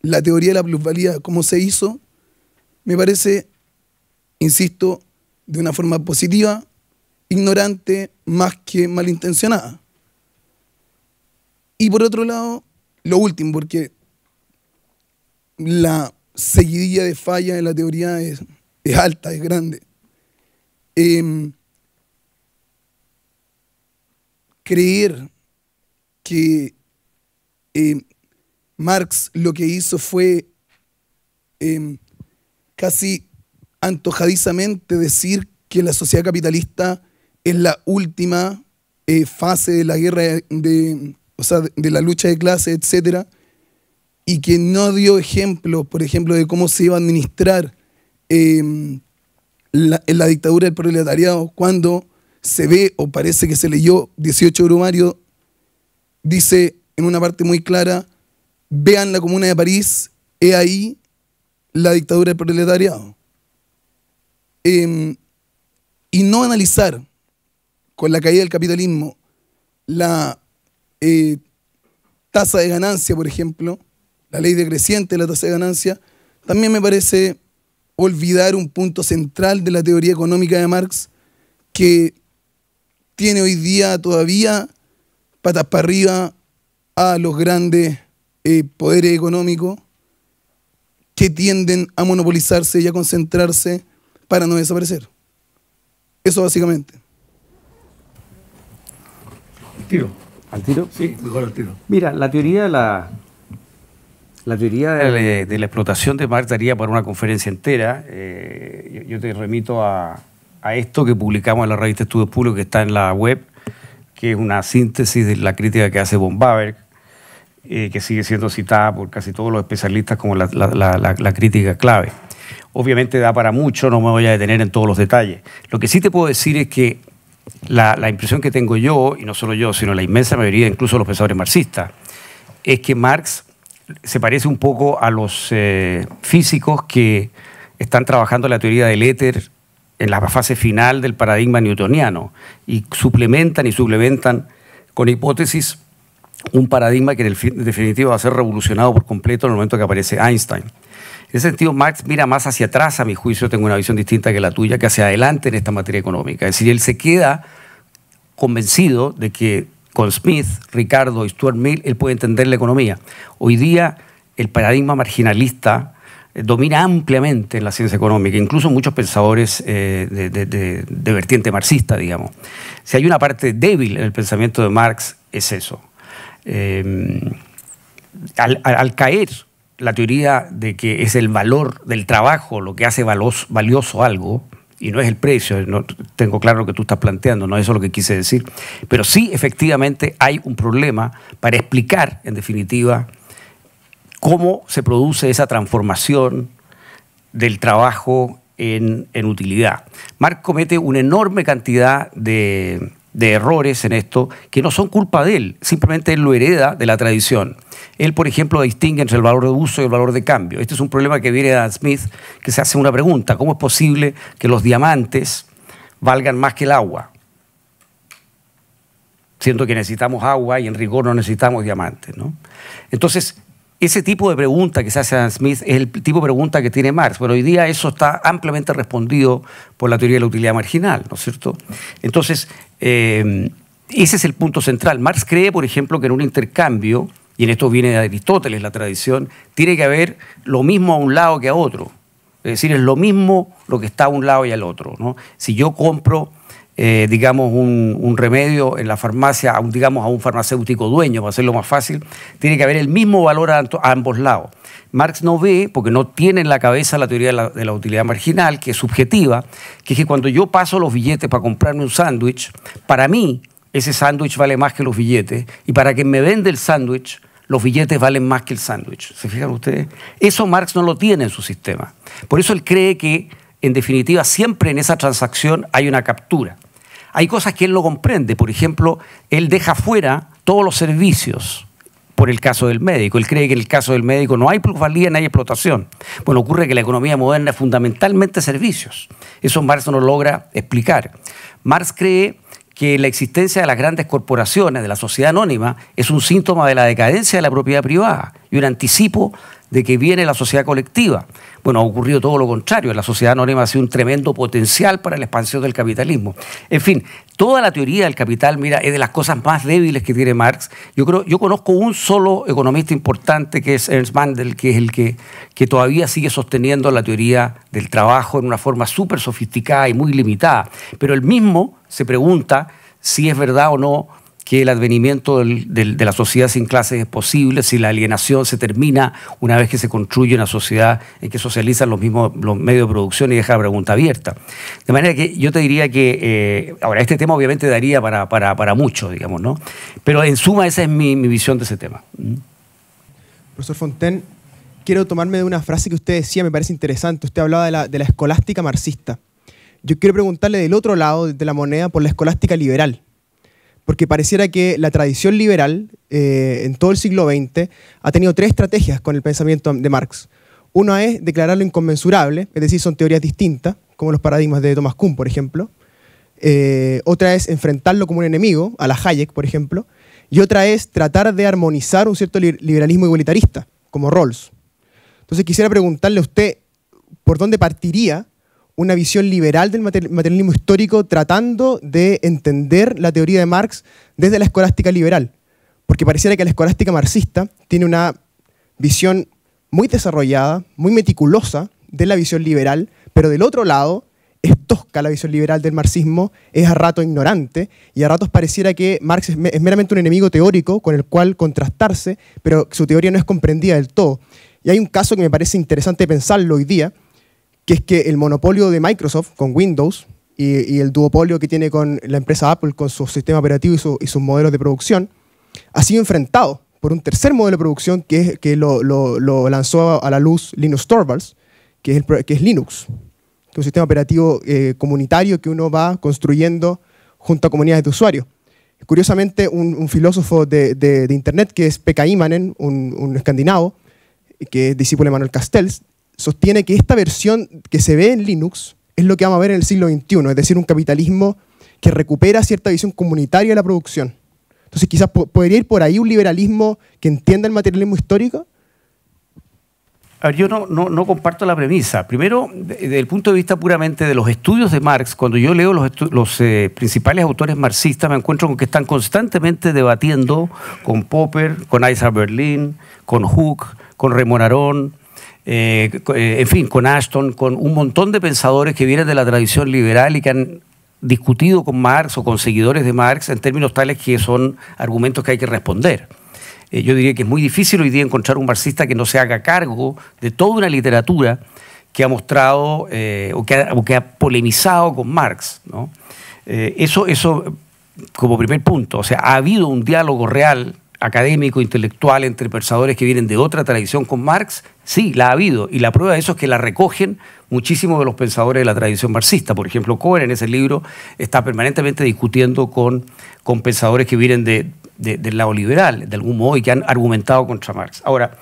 la teoría de la plusvalía, como se hizo, me parece, insisto, de una forma positiva, ignorante más que malintencionada. Y por otro lado, lo último, porque la seguidilla de falla de la teoría es, alta, es grande. Em, creer que em, Marx lo que hizo fue em, casi antojadizamente decir que la sociedad capitalista es la última eh, fase de la guerra de, o sea, de la lucha de clases, etc. y que no dio ejemplo por ejemplo, de cómo se iba a administrar em, la, en la dictadura del proletariado, cuando se ve o parece que se leyó 18 Brumario, dice en una parte muy clara, vean la Comuna de París, he ahí la dictadura del proletariado. Em, y no analizar con la caída del capitalismo la eh, tasa de ganancia, por ejemplo, la ley decreciente de la tasa de ganancia, también me parece olvidar un punto central de la teoría económica de Marx que tiene hoy día todavía patas para arriba a los grandes eh, poderes económicos que tienden a monopolizarse y a concentrarse para no desaparecer. Eso básicamente. Tiro. ¿Al tiro? Sí, mejor al tiro. Mira, la teoría de la, la teoría de la, explotación de Marx daría para una conferencia entera. Eh, yo, te remito a, esto que publicamos en la revista Estudios Públicos, que está en la web, que es una síntesis de la crítica que hace von eh, que sigue siendo citada por casi todos los especialistas como la, crítica clave. Obviamente da para mucho, no me voy a detener en todos los detalles. Lo que sí te puedo decir es que la, impresión que tengo yo, y no solo yo, sino la inmensa mayoría, incluso los pensadores marxistas, es que Marx se parece un poco a los eh, físicos que están trabajando la teoría del éter en la fase final del paradigma newtoniano y suplementan y suplementan con hipótesis un paradigma que en el definitivo va a ser revolucionado por completo en el momento que aparece Einstein. En ese sentido, Marx mira más hacia atrás, a mi juicio, tengo una visión distinta que la tuya, que hacia adelante en esta materia económica. Es decir, él se queda convencido de que con Smith, Ricardo y Stuart Mill, él puede entender la economía. Hoy día, el paradigma marginalista eh, domina ampliamente en la ciencia económica, incluso muchos pensadores eh, de vertiente marxista, digamos. Si hay una parte débil en el pensamiento de Marx, es eso Em, al, caer la teoría de que es el valor del trabajo lo que hace valioso algo, y no es el precio, no, tengo claro lo que tú estás planteando, no es eso lo que quise decir, pero sí efectivamente hay un problema para explicar, en definitiva, cómo se produce esa transformación del trabajo en, en utilidad. Marx comete una enorme cantidad de, de errores en esto que no son culpa de él, simplemente él lo hereda de la tradición. Él, por ejemplo, distingue entre el valor de uso y el valor de cambio. Este es un problema que viene de Adam Smith, que se hace una pregunta, ¿cómo es posible que los diamantes valgan más que el agua? siento que necesitamos agua y en rigor no necesitamos diamantes. Entonces, ese tipo de pregunta que se hace Adam Smith es el tipo de pregunta que tiene Marx. Pero hoy día eso está ampliamente respondido por la teoría de la utilidad marginal, ¿no es cierto? Entonces, eh, ese es el punto central. Marx cree, por ejemplo, que en un intercambio, y en esto viene de Aristóteles la tradición, tiene que haber lo mismo a un lado que a otro. Es decir, es lo mismo lo que está a un lado y al otro. ¿no? Si yo compro eh, digamos, un, remedio en la farmacia, digamos, a un farmacéutico dueño, para hacerlo más fácil, tiene que haber el mismo valor a, a ambos lados. Marx no ve, porque no tiene en la cabeza la teoría de la, de la, utilidad marginal, que es subjetiva, que es que cuando yo paso los billetes para comprarme un sándwich, para mí ese sándwich vale más que los billetes, y para quien me vende el sándwich, los billetes valen más que el sándwich. ¿Se fijan ustedes? Eso Marx no lo tiene en su sistema. Por eso él cree que, en definitiva, siempre en esa transacción hay una captura. Hay cosas que él no comprende. Por ejemplo, él deja fuera todos los servicios por el caso del médico. Él cree que en el caso del médico no hay plusvalía, no hay explotación. Bueno, ocurre que la economía moderna es fundamentalmente servicios. Eso Marx no logra explicar. Marx cree que la existencia de las grandes corporaciones, de la sociedad anónima, es un síntoma de la decadencia de la propiedad privada y un anticipo de que viene la sociedad colectiva. Bueno, ha ocurrido todo lo contrario. La sociedad anónima ha sido un tremendo potencial para la expansión del capitalismo. En fin, toda la teoría del capital, mira, es de las cosas más débiles que tiene Marx. Yo creo, yo conozco un solo economista importante que es Ernst Mandel, que es el que, que todavía sigue sosteniendo la teoría del trabajo en una forma súper sofisticada y muy limitada. Pero él mismo se pregunta si es verdad o no que el advenimiento de la sociedad sin clases es posible, si la alienación se termina una vez que se construye una sociedad en que socializan los mismos los medios de producción y deja la pregunta abierta. De manera que yo te diría que, eh, ahora, este tema obviamente daría para, para, mucho, digamos, ¿no? Pero en suma esa es mi, visión de ese tema. ¿Mm? Profesor Fontaine, quiero tomarme de una frase que usted decía, me parece interesante, usted hablaba de la, de la escolástica marxista. Yo quiero preguntarle del otro lado de la moneda por la escolástica liberal porque pareciera que la tradición liberal eh, en todo el siglo XX ha tenido tres estrategias con el pensamiento de Marx. Una es declararlo inconmensurable, es decir, son teorías distintas, como los paradigmas de Thomas Kuhn, por ejemplo. Eh, otra es enfrentarlo como un enemigo, a la Hayek, por ejemplo. Y otra es tratar de armonizar un cierto liberalismo igualitarista, como Rawls. Entonces quisiera preguntarle a usted por dónde partiría una visión liberal del materialismo histórico tratando de entender la teoría de Marx desde la escolástica liberal. Porque pareciera que la escolástica marxista tiene una visión muy desarrollada, muy meticulosa de la visión liberal, pero del otro lado es tosca la visión liberal del marxismo, es a rato ignorante y a ratos pareciera que Marx es, meramente un enemigo teórico con el cual contrastarse, pero su teoría no es comprendida del todo. Y hay un caso que me parece interesante pensarlo hoy día, que es que el monopolio de Microsoft con Windows y, el duopolio que tiene con la empresa Apple con su sistema operativo y, sus modelos de producción ha sido enfrentado por un tercer modelo de producción que, lo, lanzó a la luz Linux Torvalds, que es, el, que es Linux, un sistema operativo eh, comunitario que uno va construyendo junto a comunidades de usuarios. Curiosamente, un, filósofo de, Internet, que es Pekka Imanen, un, un escandinavo, que es discípulo de Manuel Castells, sostiene que esta versión que se ve en Linux es lo que vamos a ver en el siglo XXI, es decir, un capitalismo que recupera cierta visión comunitaria de la producción. Entonces quizás podría ir por ahí un liberalismo que entienda el materialismo histórico. A yo no, no, comparto la premisa. Primero, desde el punto de vista puramente de los estudios de Marx, cuando yo leo los, eh, principales autores marxistas, me encuentro con que están constantemente debatiendo con Popper, con Isaac Berlin, con Hooke, con Raymond Aron, eh, eh, en fin, con Ashton, con un montón de pensadores que vienen de la tradición liberal y que han discutido con Marx o con seguidores de Marx en términos tales que son argumentos que hay que responder. Eh, yo diría que es muy difícil hoy día encontrar un marxista que no se haga cargo de toda una literatura que ha mostrado o, que ha, que ha, polemizado con Marx. eso, eso como primer punto, o sea, ha habido un diálogo real académico, intelectual, entre pensadores que vienen de otra tradición con Marx, sí, la ha habido. Y la prueba de eso es que la recogen muchísimos de los pensadores de la tradición marxista. Por ejemplo, Cohen en ese libro está permanentemente discutiendo con, con pensadores que vienen de, del lado liberal, de algún modo, y que han argumentado contra Marx. Ahora,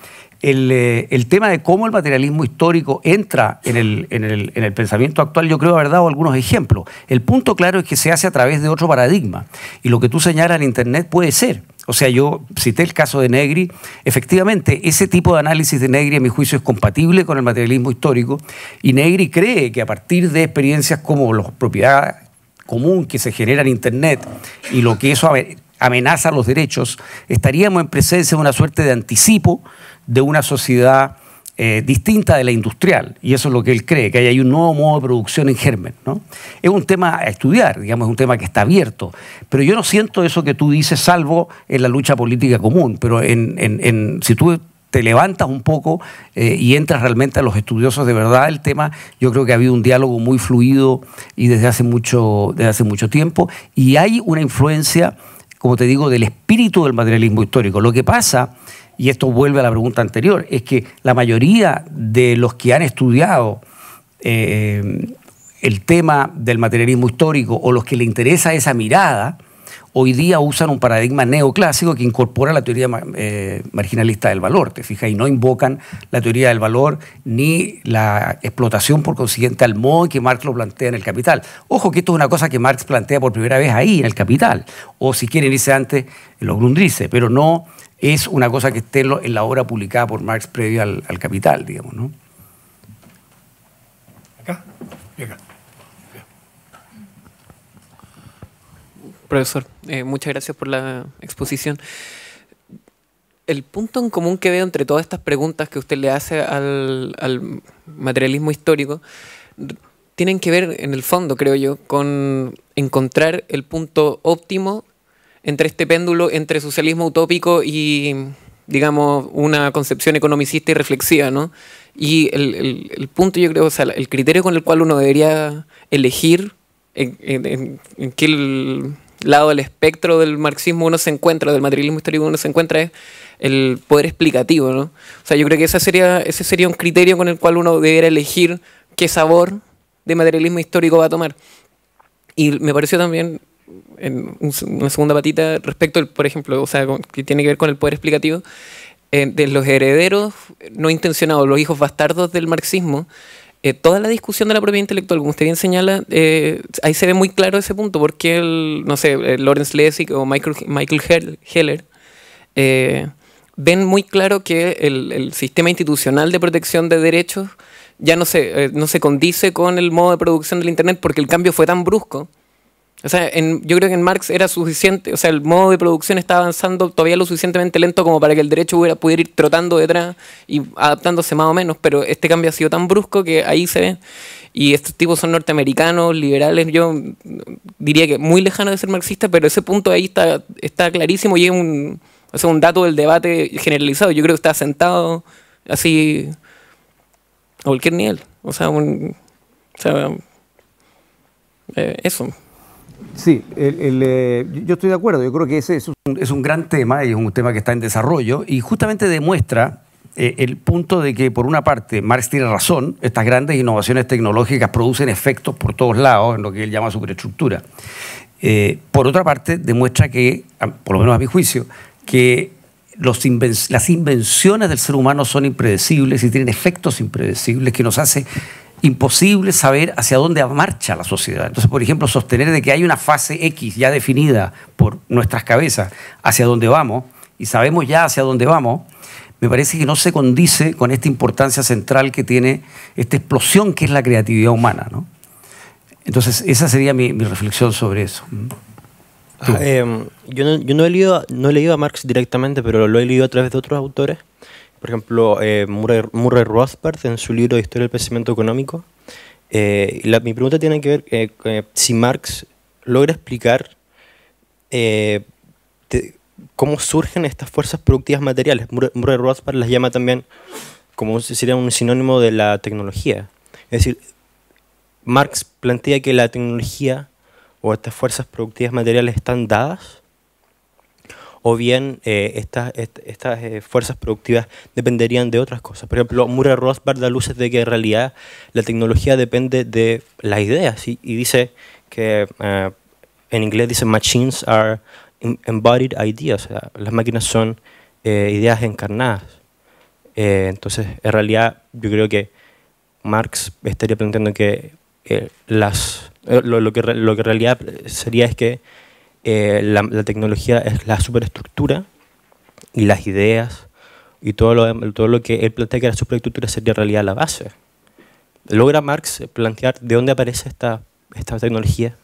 eh, el, tema de cómo el materialismo histórico entra en el, pensamiento actual, yo creo haber dado algunos ejemplos. El punto claro es que se hace a través de otro paradigma. Y lo que tú señalas en Internet puede ser. O sea, yo cité el caso de Negri. Efectivamente, ese tipo de análisis de Negri, a mi juicio, es compatible con el materialismo histórico. Y Negri cree que a partir de experiencias como la propiedad común que se genera en Internet y lo que eso amenaza los derechos, estaríamos en presencia de una suerte de anticipo de una sociedad eh, distinta de la industrial, y eso es lo que él cree, que hay un nuevo modo de producción en germen. ¿no? Es un tema a estudiar, digamos, es un tema que está abierto, pero yo no siento eso que tú dices, salvo en la lucha política común, pero en, si tú te levantas un poco eh, y entras realmente a los estudiosos de verdad el tema, yo creo que ha habido un diálogo muy fluido y desde hace mucho, desde hace mucho tiempo, y hay una influencia, como te digo, del espíritu del materialismo histórico. Lo que pasa y esto vuelve a la pregunta anterior, es que la mayoría de los que han estudiado eh, el tema del materialismo histórico o los que le interesa esa mirada, hoy día usan un paradigma neoclásico que incorpora la teoría eh, marginalista del valor, te fijas, y no invocan la teoría del valor ni la explotación por consiguiente al modo en que Marx lo plantea en el Capital. Ojo que esto es una cosa que Marx plantea por primera vez ahí, en el Capital, o si quieren irse antes, en los Grundrisse, pero no es una cosa que esté en la obra publicada por Marx previo al, Capital, digamos, ¿no? Acá y Profesor, eh, muchas gracias por la exposición. El punto en común que veo entre todas estas preguntas que usted le hace al, al materialismo histórico tienen que ver, en el fondo, creo yo, con encontrar el punto óptimo entre este péndulo entre socialismo utópico y, digamos, una concepción economicista y reflexiva, ¿no? Y el, punto, yo creo, o sea, el criterio con el cual uno debería elegir en, qué lado del espectro del marxismo uno se encuentra, del materialismo histórico uno se encuentra, es el poder explicativo, ¿no? O sea, yo creo que ese sería, ese sería un criterio con el cual uno debería elegir qué sabor de materialismo histórico va a tomar. Y me pareció también en una segunda patita respecto, por ejemplo, o sea, que tiene que ver con el poder explicativo, eh, de los herederos no intencionados, los hijos bastardos del marxismo, eh, toda la discusión de la propiedad intelectual, como usted bien señala, eh, ahí se ve muy claro ese punto, porque no sé, Lawrence Lessig o Michael, Heller ven muy claro que el, el, sistema institucional de protección de derechos ya no se, no se condice con el modo de producción del Internet porque el cambio fue tan brusco o sea, yo creo que en Marx era suficiente, o sea, el modo de producción estaba avanzando todavía lo suficientemente lento como para que el derecho pudiera, pudiera ir trotando detrás y adaptándose más o menos, pero este cambio ha sido tan brusco que ahí se ve. Y estos tipos son norteamericanos, liberales, yo diría que muy lejano de ser marxistas pero ese punto ahí está, está clarísimo y es un, o sea, un dato del debate generalizado. Yo creo que está asentado así a cualquier nivel. O sea, un, eh, eso. Sí, eh, yo estoy de acuerdo. Yo creo que ese es un, gran tema y es un tema que está en desarrollo y justamente demuestra eh, el punto de que, por una parte, Marx tiene razón, estas grandes innovaciones tecnológicas producen efectos por todos lados, en lo que él llama superestructura. Eh, por otra parte, demuestra que, por lo menos a mi juicio, que las invenciones del ser humano son impredecibles y tienen efectos impredecibles que nos hace imposible saber hacia dónde marcha la sociedad. Entonces, por ejemplo, sostener de que hay una fase X ya definida por nuestras cabezas hacia dónde vamos y sabemos ya hacia dónde vamos, me parece que no se condice con esta importancia central que tiene esta explosión que es la creatividad humana. ¿no? Entonces, esa sería mi, reflexión sobre eso. Ah, em, yo, no he leído a Marx directamente, pero lo he leído a través de otros autores. Por ejemplo, eh, Murray, Rothbard en su libro de Historia del Pensamiento Económico. Eh, mi pregunta tiene que ver eh, eh si Marx logra explicar cómo surgen estas fuerzas productivas materiales. Murray, Rothbard las llama también como sería un sinónimo de la tecnología. Es decir, Marx plantea que la tecnología o estas fuerzas productivas materiales están dadas o bien eh, estas, estas eh, fuerzas productivas dependerían de otras cosas. Por ejemplo, Murray Rothbard da luces de que en realidad la tecnología depende de las ideas y dice que eh, en inglés dice machines are em-, embodied ideas, o sea, las máquinas son ideas encarnadas. entonces, en realidad, yo creo que Marx estaría planteando que las, lo, que, lo que en realidad sería es que eh, la, tecnología es la superestructura y las ideas y todo lo, todo lo que él plantea que la superestructura sería en realidad la base. ¿Logra Marx plantear de dónde aparece esta, esta tecnología?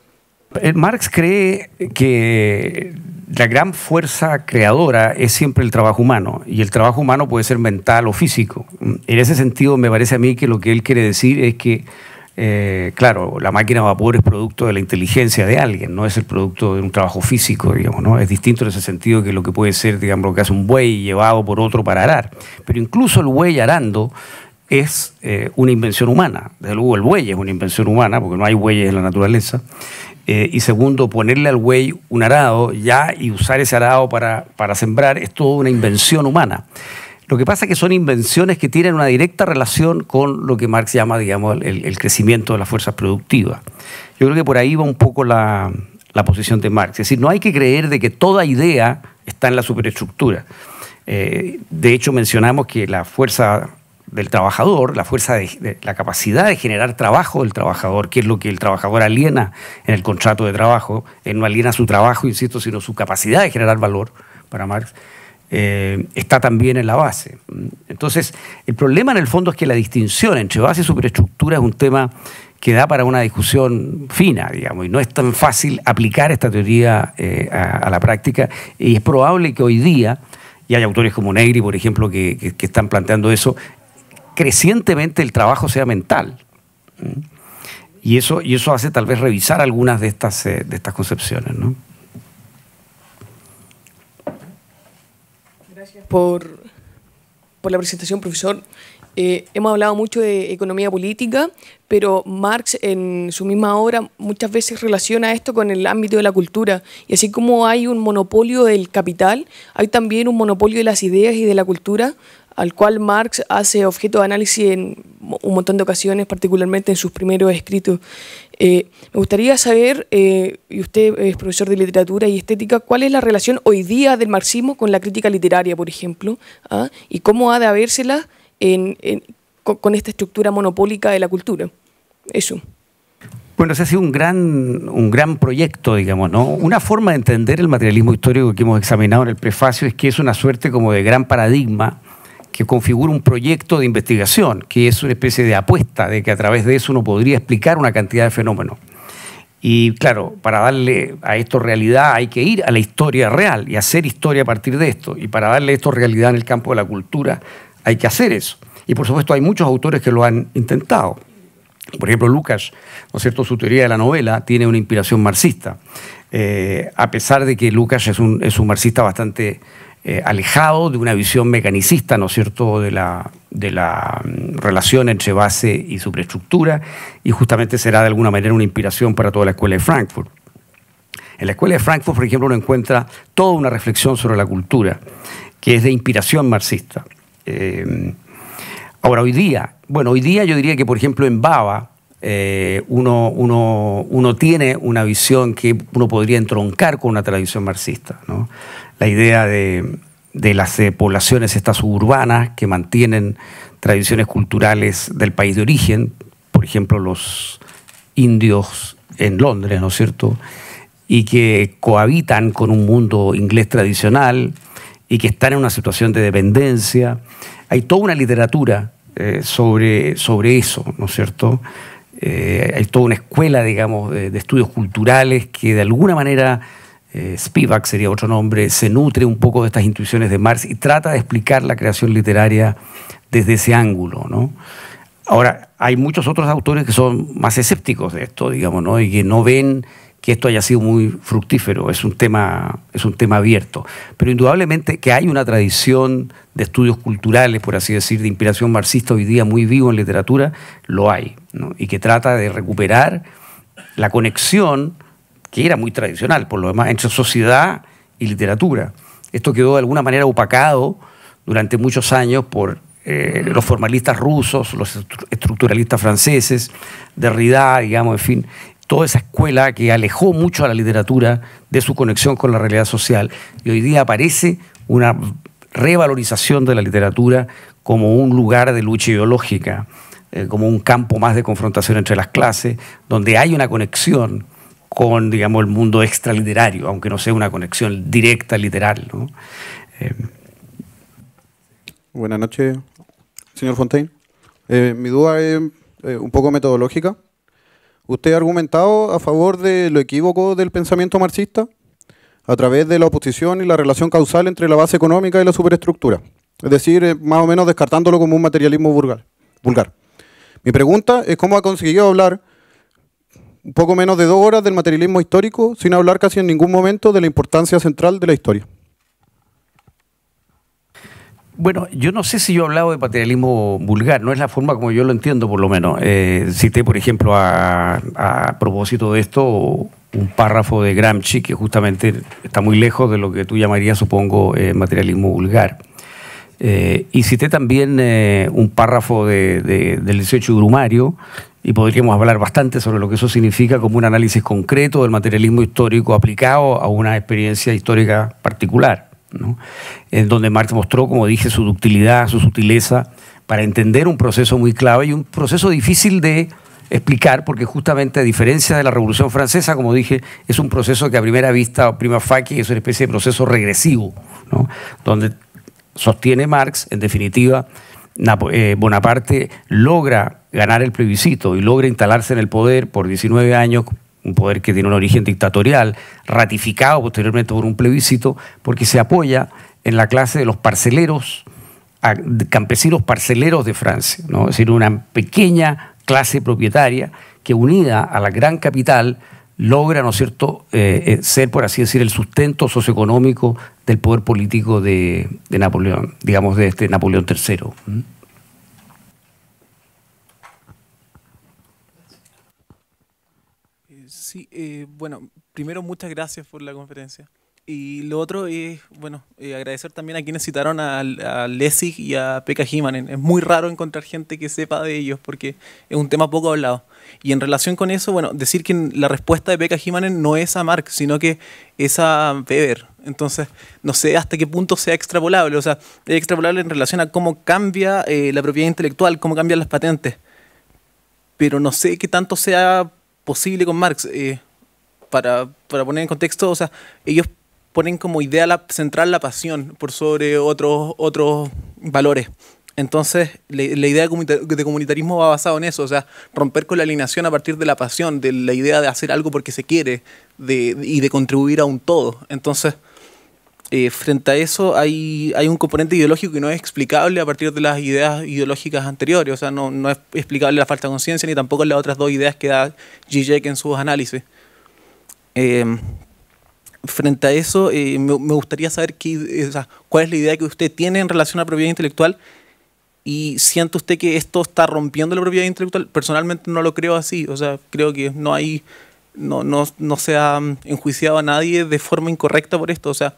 Eh, Marx cree que la gran fuerza creadora es siempre el trabajo humano, y el trabajo humano puede ser mental o físico. En ese sentido, me parece a mí que lo que él quiere decir es que eh, claro, la máquina a vapor es producto de la inteligencia de alguien, no es el producto de un trabajo físico, digamos, ¿no? Es distinto en ese sentido que lo que puede ser, digamos, lo que hace un buey llevado por otro para arar. Pero incluso el buey arando es eh, una invención humana. Desde luego el buey es una invención humana, porque no hay bueyes en la naturaleza. Eh, y segundo, ponerle al buey un arado ya y usar ese arado para, para sembrar es toda una invención humana. Lo que pasa es que son invenciones que tienen una directa relación con lo que Marx llama, digamos, el, crecimiento de las fuerzas productivas. Yo creo que por ahí va un poco la, posición de Marx. Es decir, no hay que creer de que toda idea está en la superestructura. Eh, de hecho, mencionamos que la fuerza del trabajador, la fuerza de, la capacidad de generar trabajo del trabajador, que es lo que el trabajador aliena en el contrato de trabajo, él no aliena su trabajo, insisto, sino su capacidad de generar valor para Marx. Eh, está también en la base. Entonces, el problema en el fondo es que la distinción entre base y superestructura es un tema que da para una discusión fina, digamos, y no es tan fácil aplicar esta teoría eh, a, la práctica, y es probable que hoy día, y hay autores como Negri, por ejemplo, que, están planteando eso, crecientemente el trabajo sea mental. Y eso, y eso hace tal vez revisar algunas de estas, eh, de estas concepciones. ¿no? por, por la presentación, profesor. Eh, hemos hablado mucho de economía política, pero Marx en su misma obra muchas veces relaciona esto con el ámbito de la cultura. Y así como hay un monopolio del capital, hay también un monopolio de las ideas y de la cultura, al cual Marx hace objeto de análisis en un montón de ocasiones, particularmente en sus primeros escritos. Eh, me gustaría saber, eh, y usted es profesor de literatura y estética, ¿cuál es la relación hoy día del marxismo con la crítica literaria, por ejemplo? ¿Ah? ¿Y cómo ha de habérsela con, esta estructura monopólica de la cultura? Eso. Bueno, se ha sido un gran, un gran proyecto, digamos, ¿no? Una forma de entender el materialismo histórico que hemos examinado en el prefacio es que es una suerte como de gran paradigma que configura un proyecto de investigación, que es una especie de apuesta de que a través de eso uno podría explicar una cantidad de fenómenos. Y claro, para darle a esto realidad hay que ir a la historia real y hacer historia a partir de esto. Y para darle esto realidad en el campo de la cultura hay que hacer eso. Y por supuesto hay muchos autores que lo han intentado. Por ejemplo, Lucas, ¿no es cierto? Su teoría de la novela tiene una inspiración marxista. Eh, a pesar de que Lucas es un marxista bastante eh, alejado de una visión mecanicista, ¿no es cierto?, de la, de la mm, relación entre base y superestructura, y justamente será de alguna manera una inspiración para toda la escuela de Frankfurt. En la escuela de Frankfurt, por ejemplo, uno encuentra toda una reflexión sobre la cultura, que es de inspiración marxista. Eh, ahora, hoy día, bueno, hoy día yo diría que, por ejemplo, en Bava, eh, uno, uno, uno, tiene una visión que uno podría entroncar con una tradición marxista. ¿no? la idea de, las eh, poblaciones estas suburbanas que mantienen tradiciones culturales del país de origen, por ejemplo los indios en Londres, ¿no es cierto? Y que cohabitan con un mundo inglés tradicional y que están en una situación de dependencia. Hay toda una literatura eh, sobre, sobre eso, ¿no es cierto? Eh, hay toda una escuela, digamos, de estudios culturales que de alguna manera eh, Spivak sería otro nombre, se nutre un poco de estas intuiciones de Marx y trata de explicar la creación literaria desde ese ángulo, ¿no? Ahora, hay muchos otros autores que son más escépticos de esto, digamos, ¿no? Y que no ven que esto haya sido muy fructífero, es un tema, es un tema abierto. Pero indudablemente que hay una tradición de estudios culturales, por así decir, de inspiración marxista hoy día muy vivo en literatura, lo hay, y que trata de recuperar la conexión que era muy tradicional, por lo demás, entre sociedad y literatura. Esto quedó de alguna manera opacado durante muchos años por eh, los formalistas rusos, los estructuralistas franceses, Derrida, digamos, en fin, toda esa escuela que alejó mucho a la literatura de su conexión con la realidad social. Y hoy día aparece una revalorización de la literatura como un lugar de lucha ideológica, eh, como un campo más de confrontación entre las clases, donde hay una conexión con, digamos, el mundo extraliterario, aunque no sea una conexión directa, literal. Eh, Buenas noches, señor Fontaine. Eh, mi duda es eh, un poco metodológica. Usted ha argumentado a favor de lo equívoco del pensamiento marxista a través de la oposición y la relación causal entre la base económica y la superestructura. Es decir, más o menos descartándolo como un materialismo vulgar. Mi pregunta es cómo ha conseguido hablar un poco menos de dos horas del materialismo histórico, sin hablar casi en ningún momento de la importancia central de la historia. Bueno, yo no sé si yo he hablado de materialismo vulgar, no es la forma como yo lo entiendo, por lo menos. Eh, cité, por ejemplo, a, propósito de esto, un párrafo de Gramsci que justamente está muy lejos de lo que tú llamarías, supongo, eh, materialismo vulgar. Eh, y cité también un párrafo de, de, del 18 grumario y podríamos hablar bastante sobre lo que eso significa como un análisis concreto del materialismo histórico aplicado a una experiencia histórica particular, en donde Marx mostró, como dije, su ductilidad, su sutileza para entender un proceso muy clave y un proceso difícil de explicar, porque justamente a diferencia de la Revolución Francesa, como dije, es un proceso que a primera vista, prima facie, es una especie de proceso regresivo, donde sostiene Marx, en definitiva, eh, Bonaparte logra ganar el plebiscito y logra instalarse en el poder por 19 años, un poder que tiene un origen dictatorial, ratificado posteriormente por un plebiscito, porque se apoya en la clase de los parceleros, campesinos parceleros de Francia, ¿no? es decir, una pequeña clase propietaria que unida a la gran capital logra, ¿no es cierto?, eh, eh, ser, por así decir, el sustento socioeconómico del poder político de, Napoleón, digamos, de este Napoleón III. ¿Mm? Eh, sí, bueno, primero muchas gracias por la conferencia. Y lo otro es, bueno, agradecer también a quienes citaron a, a Lessig y a Pekka Himanen. Es muy raro encontrar gente que sepa de ellos porque es un tema poco hablado. Y en relación con eso, bueno, decir que la respuesta de Becca Jiménez no es a Marx, sino que es a Weber. Entonces, no sé hasta qué punto sea extrapolable. O sea, es extrapolable en relación a cómo cambia eh, la propiedad intelectual, cómo cambian las patentes. Pero no sé qué tanto sea posible con Marx. Eh, para, para poner en contexto, o sea, ellos ponen como idea la, central la pasión por sobre otros, otros valores. Entonces, la, idea de, comunitarismo va basada en eso, o sea, romper con la alineación a partir de la pasión, de la idea de hacer algo porque se quiere y de contribuir a un todo. Entonces, eh, frente a eso hay, un componente ideológico que no es explicable a partir de las ideas ideológicas anteriores, o sea, no, es explicable la falta de conciencia ni tampoco las otras dos ideas que da Zizek en sus análisis. Eh, frente a eso, eh, me, gustaría saber cuál es la idea que usted tiene en relación a propiedad intelectual ¿Y siente usted que esto está rompiendo la propiedad intelectual? Personalmente no lo creo así. O sea, creo que no hay. No, no, se ha mm, enjuiciado a nadie de forma incorrecta por esto. O sea,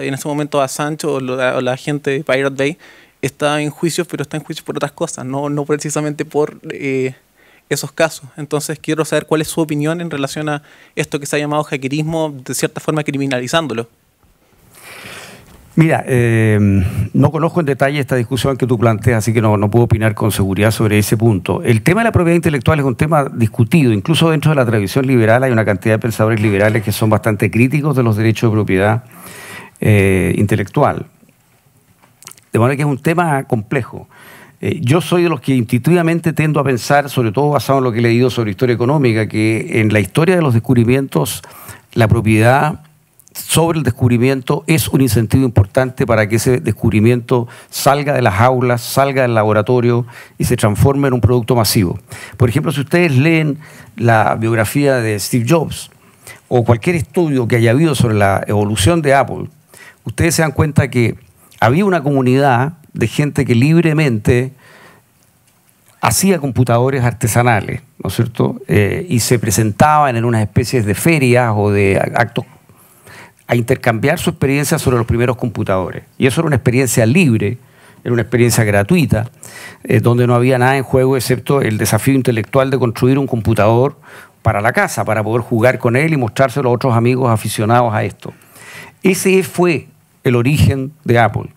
en ese momento a Sancho o la, gente de Pirate Bay está en juicio, pero está en juicio por otras cosas, no, precisamente por eh, esos casos. Entonces quiero saber cuál es su opinión en relación a esto que se ha llamado hackerismo, de cierta forma criminalizándolo. Mira, eh, no conozco en detalle esta discusión que tú planteas, así que no, no, puedo opinar con seguridad sobre ese punto. El tema de la propiedad intelectual es un tema discutido, incluso dentro de la tradición liberal hay una cantidad de pensadores liberales que son bastante críticos de los derechos de propiedad eh, intelectual. De manera que es un tema complejo. Eh, yo soy de los que intuitivamente tendo a pensar, sobre todo basado en lo que he leído sobre historia económica, que en la historia de los descubrimientos la propiedad sobre el descubrimiento es un incentivo importante para que ese descubrimiento salga de las aulas, salga del laboratorio y se transforme en un producto masivo. Por ejemplo, si ustedes leen la biografía de Steve Jobs o cualquier estudio que haya habido sobre la evolución de Apple, ustedes se dan cuenta que había una comunidad de gente que libremente hacía computadores artesanales, ¿no es cierto? Eh, y se presentaban en unas especies de ferias o de actos a intercambiar su experiencia sobre los primeros computadores. Y eso era una experiencia libre, era una experiencia gratuita, eh, donde no había nada en juego excepto el desafío intelectual de construir un computador para la casa, para poder jugar con él y mostrárselo a otros amigos aficionados a esto. Ese fue el origen de Apple.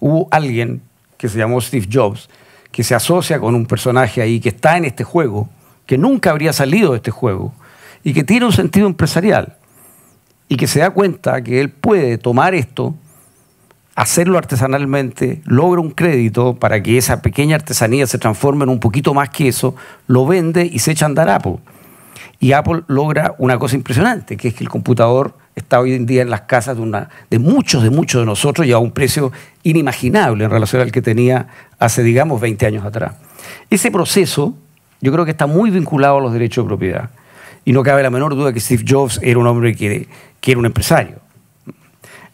Hubo alguien que se llamó Steve Jobs, que se asocia con un personaje ahí que está en este juego, que nunca habría salido de este juego y que tiene un sentido empresarial y que se da cuenta que él puede tomar esto, hacerlo artesanalmente, logra un crédito para que esa pequeña artesanía se transforme en un poquito más que eso, lo vende y se echa a andar Apple. Y Apple logra una cosa impresionante, que es que el computador está hoy en día en las casas de, una, de muchos, de muchos de nosotros y a un precio inimaginable en relación al que tenía hace, digamos, 20 años atrás. Ese proceso yo creo que está muy vinculado a los derechos de propiedad. Y no cabe la menor duda que Steve Jobs era un hombre que, era un empresario.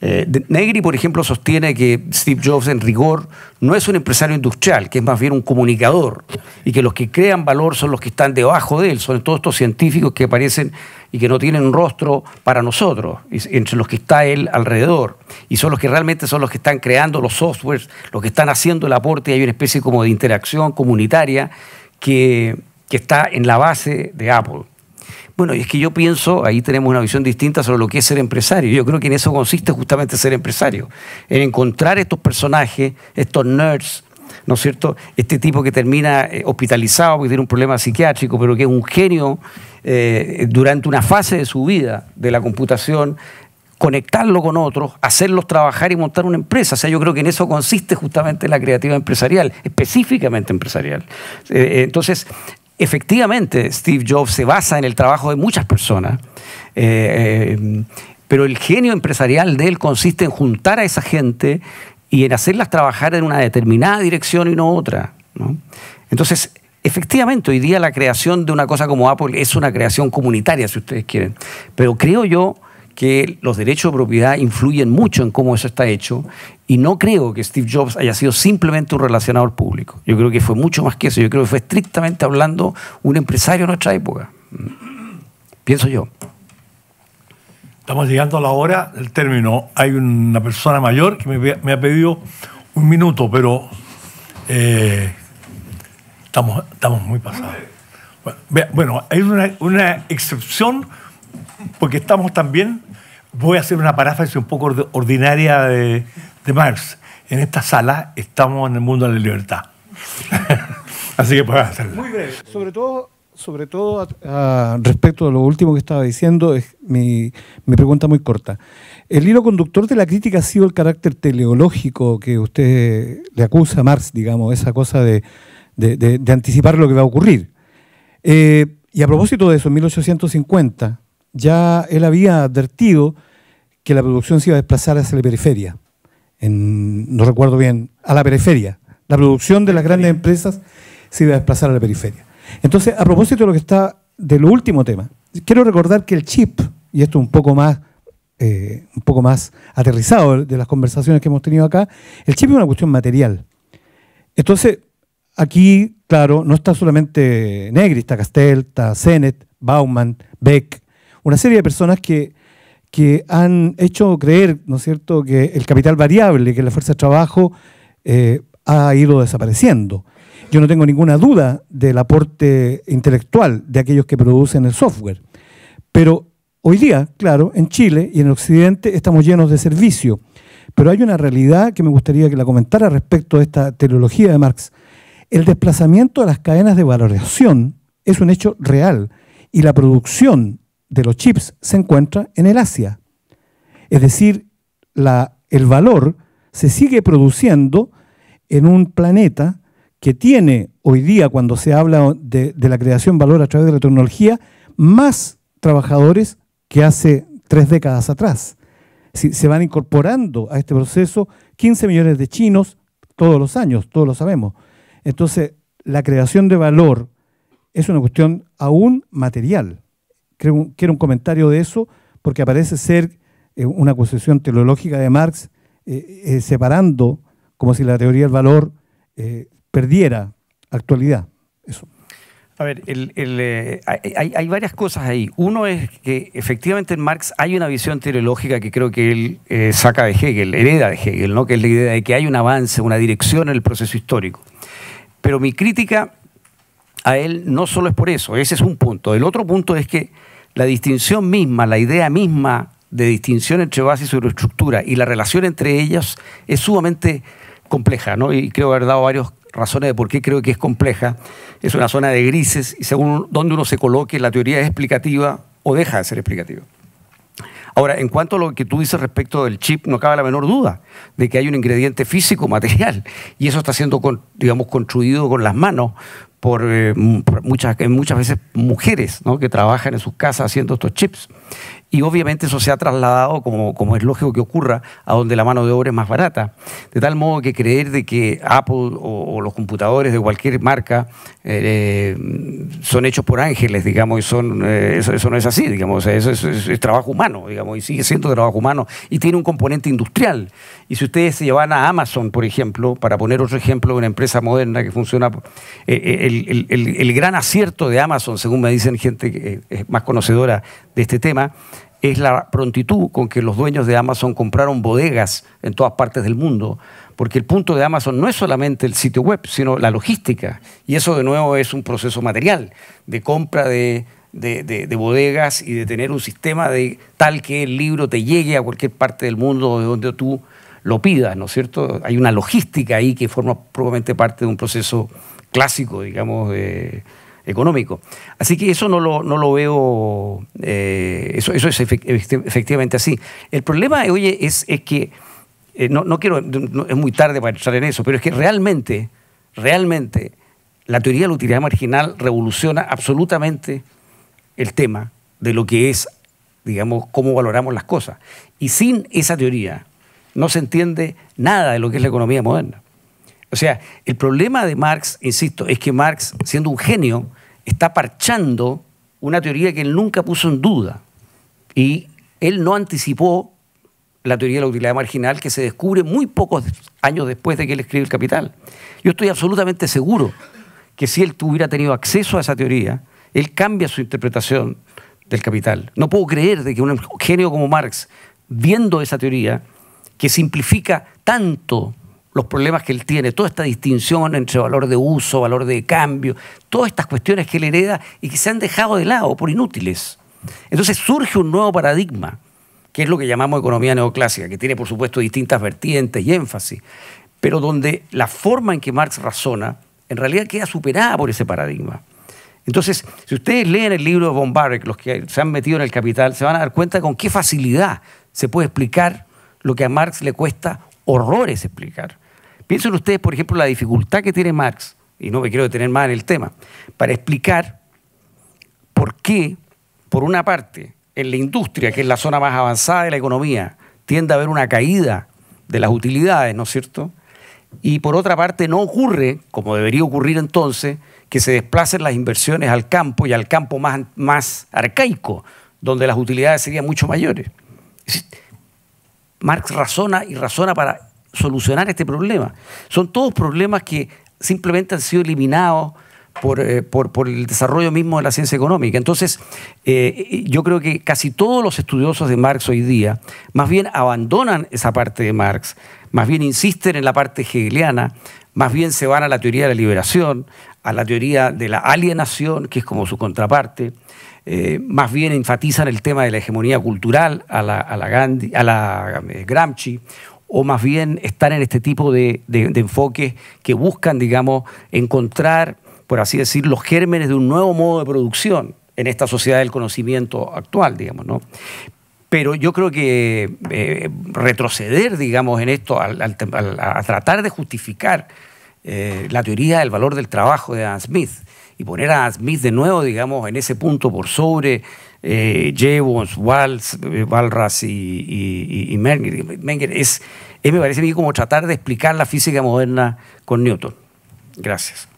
Eh, Negri, por ejemplo, sostiene que Steve Jobs, en rigor, no es un empresario industrial, que es más bien un comunicador, y que los que crean valor son los que están debajo de él, son todos estos científicos que aparecen y que no tienen un rostro para nosotros, entre los que está él alrededor, y son los que realmente son los que están creando los softwares, los que están haciendo el aporte, y hay una especie como de interacción comunitaria que está en la base de Apple. Bueno, y es que yo pienso, ahí tenemos una visión distinta sobre lo que es ser empresario. Yo creo que en eso consiste justamente ser empresario, en encontrar estos personajes, estos nerds, ¿no es cierto? Este tipo que termina eh, hospitalizado porque tiene un problema psiquiátrico, pero que es un genio eh, durante una fase de su vida de la computación, conectarlo con otros, hacerlos trabajar y montar una empresa. O sea, yo creo que en eso consiste justamente la creativa empresarial, específicamente empresarial. Eh, entonces, efectivamente Steve Jobs se basa en el trabajo de muchas personas, eh, eh, pero el genio empresarial de él consiste en juntar a esa gente y en hacerlas trabajar en una determinada dirección y no otra. Entonces, efectivamente, hoy día la creación de una cosa como Apple es una creación comunitaria, si ustedes quieren, pero creo yo que los derechos de propiedad influyen mucho en cómo eso está hecho y no creo que Steve Jobs haya sido simplemente un relacionador público. Yo creo que fue mucho más que eso. Yo creo que fue estrictamente hablando un empresario en nuestra época. Pienso yo. Estamos llegando a la hora del término. Hay una persona mayor que me, ha pedido un minuto, pero eh, estamos, estamos muy pasados. Bueno, hay una, una excepción porque estamos también voy a hacer una paráfrasis un poco ordinaria de, Marx. En esta sala estamos en el mundo de la libertad. Así que puedes hacerlo. Muy breve. Sobre todo, sobre todo respecto a lo último que estaba diciendo, es mi, mi, pregunta muy corta. El hilo conductor de la crítica ha sido el carácter teleológico que usted le acusa a Marx, digamos, esa cosa de, anticipar lo que va a ocurrir. Eh, y a propósito de eso, en 1850, ya él había advertido que la producción se iba a desplazar hacia la periferia, no recuerdo bien, a la periferia. La producción de las grandes empresas se iba a desplazar a la periferia. Entonces, a propósito de lo que está, del último tema, quiero recordar que el chip, y esto un poco más, eh, un poco más aterrizado de las conversaciones que hemos tenido acá, el chip es una cuestión material. Entonces, aquí, claro, no está solamente Negri, está Castel, está Zenet, Bauman, Beck, una serie de personas que, que han hecho creer, ¿no es cierto?, que el capital variable, que la fuerza de trabajo, eh, ha ido desapareciendo. Yo no tengo ninguna duda del aporte intelectual de aquellos que producen el software. Pero hoy día, claro, en Chile y en Occidente estamos llenos de servicio. Pero hay una realidad que me gustaría que la comentara respecto a esta teleología de Marx. El desplazamiento de las cadenas de valoración es un hecho real y la producción de los chips se encuentra en el Asia. Es decir, el valor se sigue produciendo en un planeta que tiene hoy día, cuando se habla de, la creación de valor a través de la tecnología, más trabajadores que hace tres décadas atrás. se van incorporando a este proceso 15 millones de chinos todos los años, todos lo sabemos. Entonces, la creación de valor es una cuestión aún material. Quiero, un comentario de eso, porque aparece ser eh, una acusación teológica de Marx, eh, eh, separando como si la teoría del valor perdiera actualidad. A ver, hay, varias cosas ahí. Uno es que efectivamente en Marx hay una visión teológica que creo que él saca de Hegel, hereda de Hegel, ¿no? que es la idea de que hay un avance, una dirección en el proceso histórico. Pero mi crítica a él no solo es por eso, ese es un punto. El otro punto es que la distinción misma, la idea misma de distinción entre base y superestructura y la relación entre ellas es sumamente compleja, ¿no? Y creo haber dado varias razones de por qué creo que es compleja. Es una zona de grises y según donde uno se coloque, la teoría es explicativa o deja de ser explicativa. Ahora, en cuanto a lo que tú dices respecto del chip, no cabe la menor duda de que hay un ingrediente físico, material, y eso está siendo, digamos, construido con las manos por, eh, muchas, eh, muchas veces mujeres que trabajan en sus casas haciendo estos chips. Y obviamente eso se ha trasladado, como, como es lógico que ocurra, a donde la mano de obra es más barata. De tal modo que creer de que Apple o, los computadores de cualquier marca eh, son hechos por ángeles, digamos, son, eso, no es así, digamos, eso, es, es, trabajo humano, digamos, y sigue siendo trabajo humano y tiene un componente industrial. Y si ustedes se llevan a Amazon, por ejemplo, para poner otro ejemplo, de una empresa moderna que funciona, eh, eh, el, gran acierto de Amazon, según me dicen gente que eh, es más conocedora de este tema, es la prontitud con que los dueños de Amazon compraron bodegas en todas partes del mundo, porque el punto de Amazon no es solamente el sitio web, sino la logística, y eso de nuevo es un proceso material de compra de bodegas y de tener un sistema de tal que el libro te llegue a cualquier parte del mundo de donde tú lo pida, ¿no es cierto? Hay una logística ahí que forma probablemente parte de un proceso clásico, digamos, económico. Así que eso no lo, no lo veo, eh, eso, es efectivamente así. El problema, oye, es, que, eh, no, quiero, es muy tarde para entrar en eso, pero es que realmente, realmente, la teoría de la utilidad marginal revoluciona absolutamente el tema de lo que es, digamos, cómo valoramos las cosas. Y sin esa teoría, no se entiende nada de lo que es la economía moderna. O sea, el problema de Marx, insisto, es que Marx, siendo un genio, está parchando una teoría que él nunca puso en duda. Y él no anticipó la teoría de la utilidad marginal que se descubre muy pocos años después de que él escribe El Capital. Yo estoy absolutamente seguro que si él hubiera tenido acceso a esa teoría, él cambia su interpretación del Capital. No puedo creer de que un genio como Marx, viendo esa teoría, que simplifica tanto los problemas que él tiene, toda esta distinción entre valor de uso, valor de cambio, todas estas cuestiones que él hereda y que se han dejado de lado por inútiles. Entonces surge un nuevo paradigma, que es lo que llamamos economía neoclásica, que tiene por supuesto distintas vertientes y énfasis, pero donde la forma en que Marx razona en realidad queda superada por ese paradigma. Entonces, si ustedes leen el libro de Von Barrick, los que se han metido en el capital, se van a dar cuenta con qué facilidad se puede explicar lo que a Marx le cuesta horrores explicar. Piensen ustedes, por ejemplo, la dificultad que tiene Marx, y no me quiero detener más en el tema, para explicar por qué, por una parte, en la industria, que es la zona más avanzada de la economía, tiende a haber una caída de las utilidades, ¿no es cierto? Y por otra parte, no ocurre, como debería ocurrir entonces, que se desplacen las inversiones al campo y al campo más, más arcaico, donde las utilidades serían mucho mayores. Marx razona y razona para solucionar este problema. Son todos problemas que simplemente han sido eliminados por, eh, el desarrollo mismo de la ciencia económica. Entonces, eh, yo creo que casi todos los estudiosos de Marx hoy día más bien abandonan esa parte de Marx, más bien insisten en la parte hegeliana, más bien se van a la teoría de la liberación, a la teoría de la alienación, que es como su contraparte, eh, más bien enfatizan el tema de la hegemonía cultural a la, a la, eh, Gramsci, o más bien están en este tipo de, de, enfoques que buscan, digamos, encontrar, por así decir, los gérmenes de un nuevo modo de producción en esta sociedad del conocimiento actual, digamos, ¿no? Pero yo creo que eh, retroceder, digamos, en esto, a tratar de justificar la teoría del valor del trabajo de Adam Smith, y poner a Smith de nuevo, digamos, en ese punto por sobre eh, Jevons, Walras eh, y, Menger. es, es, me parece a mí, como tratar de explicar la física moderna con Newton. Gracias.